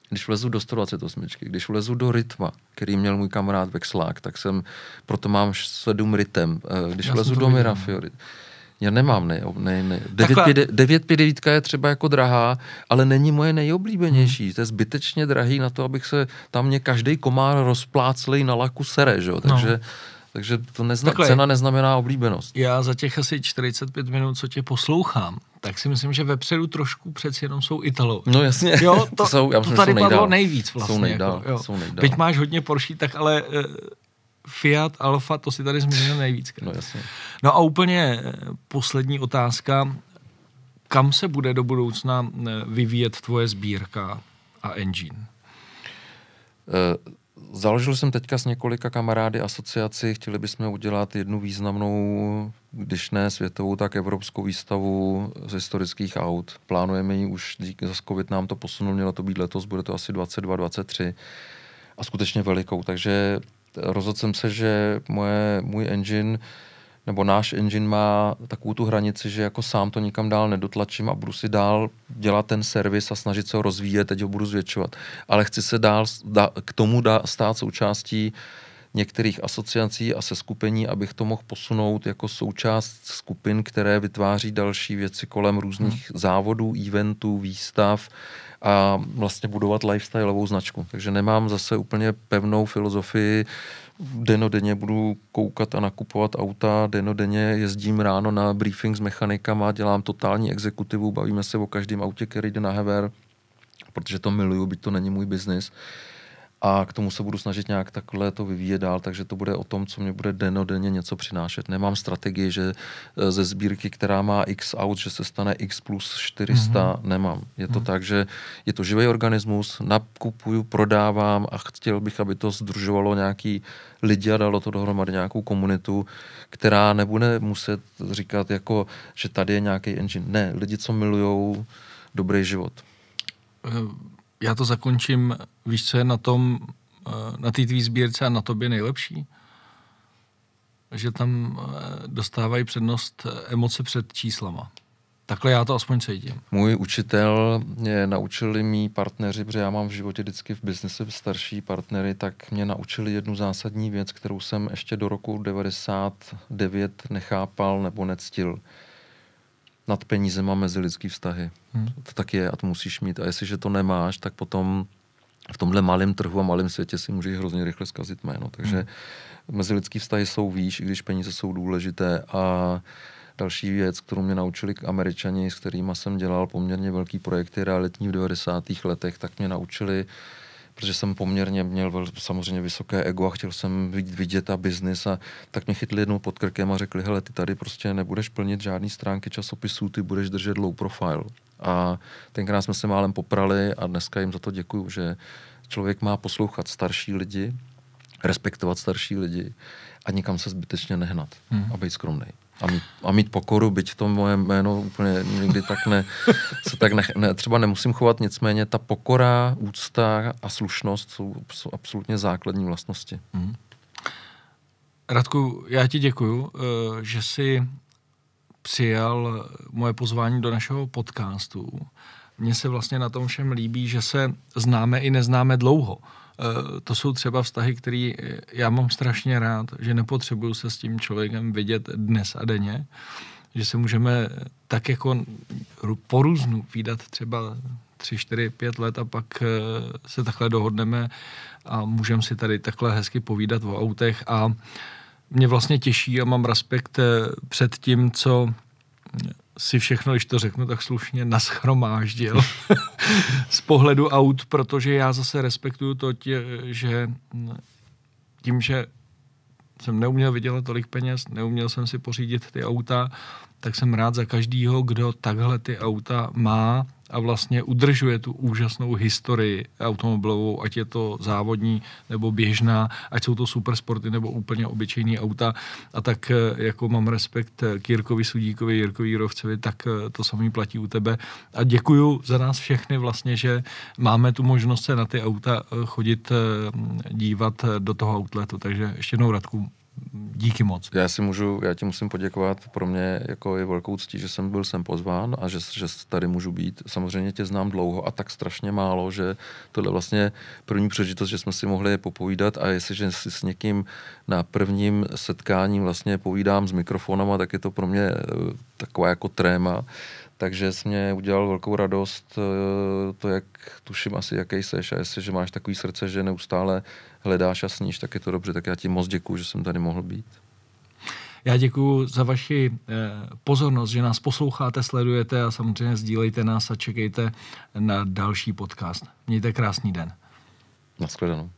když vlezu do 128, když vlezu do rytma, který měl můj kamarád Vexlák, tak jsem, proto mám sedm rytem. Eh, když Já vlezu do Mirafiory, já nemám, ne, ne, ne. 959 je třeba jako drahá, ale není moje nejoblíbenější. Hmm. To je zbytečně drahý na to, abych se tam mě každý komár rozpláclej na laku sere, že jo? No. Takže no. Takže to nezna, Takhle, cena neznamená oblíbenost. Já za těch asi 45 minut, co tě poslouchám, tak si myslím, že vepředu trošku přeci jenom jsou Italové. No jasně, jo, to, to, jsou, já myslím, to tady jsou padlo nejvíc vlastně. Jsou nejdál, jako, jo. jsou nejdál. máš hodně Porsche, tak ale e, Fiat, Alfa, to si tady zmínil nejvíc. No jasně. No a úplně eh, poslední otázka. Kam se bude do budoucna eh, vyvíjet tvoje sbírka a engine? E, Založil jsem teďka s několika kamarády asociaci, chtěli bychom udělat jednu významnou, když ne světovou, tak evropskou výstavu z historických aut. Plánujeme ji už, díky za COVID nám to posunul, mělo to být letos, bude to asi 22, 23 a skutečně velikou, takže rozhodl jsem se, že moje, můj engine nebo náš engine má takovou tu hranici, že jako sám to nikam dál nedotlačím a budu si dál dělat ten servis a snažit se ho rozvíjet, teď ho budu zvětšovat. Ale chci se dál da, k tomu dá, stát součástí uh, některých asociací a se skupení, abych to mohl posunout jako součást skupin, které vytváří další věci kolem různých hmm. závodů, eventů, výstav a vlastně budovat lifestyleovou značku. Takže nemám zase úplně pevnou filozofii, denodenně budu koukat a nakupovat auta, denodenně jezdím ráno na briefing s mechanikama, dělám totální exekutivu, bavíme se o každém autě, který jde na hever, protože to miluju, byť to není můj biznis. Uh, a k tomu se budu snažit nějak takhle to vyvíjet dál, takže to bude o tom, co mě bude denodenně něco přinášet. Nemám strategii, že eh, ze sbírky, která má x out, že se stane x plus 400, mm-hmm. nemám. Je to mm-hmm. tak, že je to živý organismus, nakupuju, prodávám a chtěl bych, aby to združovalo nějaký lidi a dalo to dohromady nějakou komunitu, která nebude muset říkat jako, že tady je nějaký engine. Ne, lidi, co milujou dobrý život. Mm já to zakončím, víš, co je na tom, eh, na té tvý sbírce a na tobě nejlepší? Že tam eh, dostávají přednost eh, emoce před číslama. Takhle já to aspoň cítím. Můj učitel mě naučili mý partneři, protože já mám v životě vždycky v biznise starší partnery, tak mě naučili jednu zásadní věc, kterou jsem ještě do roku 99 nechápal nebo nectil nad penízema lidský vztahy. Hmm. To tak je a to musíš mít. A jestliže to nemáš, tak potom v tomhle malém trhu a malém světě si můžeš hrozně rychle zkazit jméno. Takže hmm. lidský vztahy jsou výš, i když peníze jsou důležité. A další věc, kterou mě naučili američani, s kterými jsem dělal poměrně velký projekty realitní v 90. letech, tak mě naučili protože jsem poměrně měl vel, samozřejmě vysoké ego a chtěl jsem vidět vidět a biznis a tak mě chytli jednou pod krkem a řekli, hele, ty tady prostě nebudeš plnit žádný stránky časopisů, ty budeš držet low profile. A tenkrát jsme se málem poprali a dneska jim za to děkuju, že člověk má poslouchat starší lidi, respektovat starší lidi a nikam se zbytečně nehnat hmm. a být skromný a mít, a mít pokoru, byť to moje jméno úplně nikdy tak ne, se tak ne, ne, třeba nemusím chovat, nicméně ta pokora, úcta a slušnost jsou, jsou absolutně základní vlastnosti. Mm. Radku, já ti děkuju, eh, že jsi přijal moje pozvání do našeho podcastu. Mně se vlastně na tom všem líbí, že se známe i neznáme dlouho Eh, to jsou třeba vztahy, které eh, já mám strašně rád, že nepotřebuju se s tím člověkem vidět dnes a denně, že se můžeme tak jako po výdat třeba 3, 4, 5 let a pak eh, se takhle dohodneme a můžeme si tady takhle hezky povídat o autech a mě vlastně těší a mám respekt před tím, co si všechno, když to řeknu tak slušně, naschromáždil z pohledu aut, protože já zase respektuju to, tě, že tím, že jsem neuměl vydělat tolik peněz, neuměl jsem si pořídit ty auta, tak jsem rád za každýho, kdo takhle ty auta má a vlastně udržuje tu úžasnou historii automobilovou, ať je to závodní nebo běžná, ať jsou to supersporty nebo úplně obyčejní auta. A tak eh, jako mám respekt eh, k Jirkovi Sudíkovi, Jirkovi Jirovcevi, tak eh, to samý platí u tebe. A děkuju za nás všechny vlastně, že máme tu možnost se na ty auta chodit dívat do toho outletu. Takže ještě jednou Radku, díky moc. Já si můžu, já ti musím poděkovat, pro mě jako je velkou ctí, že jsem byl sem pozván a že, že tady můžu být. Samozřejmě tě znám dlouho a tak strašně málo, že tohle vlastně první příležitost, že jsme si mohli popovídat a jestliže si s někým na prvním setkání vlastně povídám s mikrofonama, tak je to pro mě eh, taková jako tréma takže jsi mě udělal velkou radost eh, to, jak tuším asi, jaký seš a jestli, že máš takový srdce, že neustále hledáš a sníš, tak je to dobře. Tak já ti moc děkuju, že jsem tady mohl být. Já děkuji za vaši eh, pozornost, že nás posloucháte, sledujete a samozřejmě sdílejte nás a čekejte na další podcast. Mějte krásný den. Naschledanou.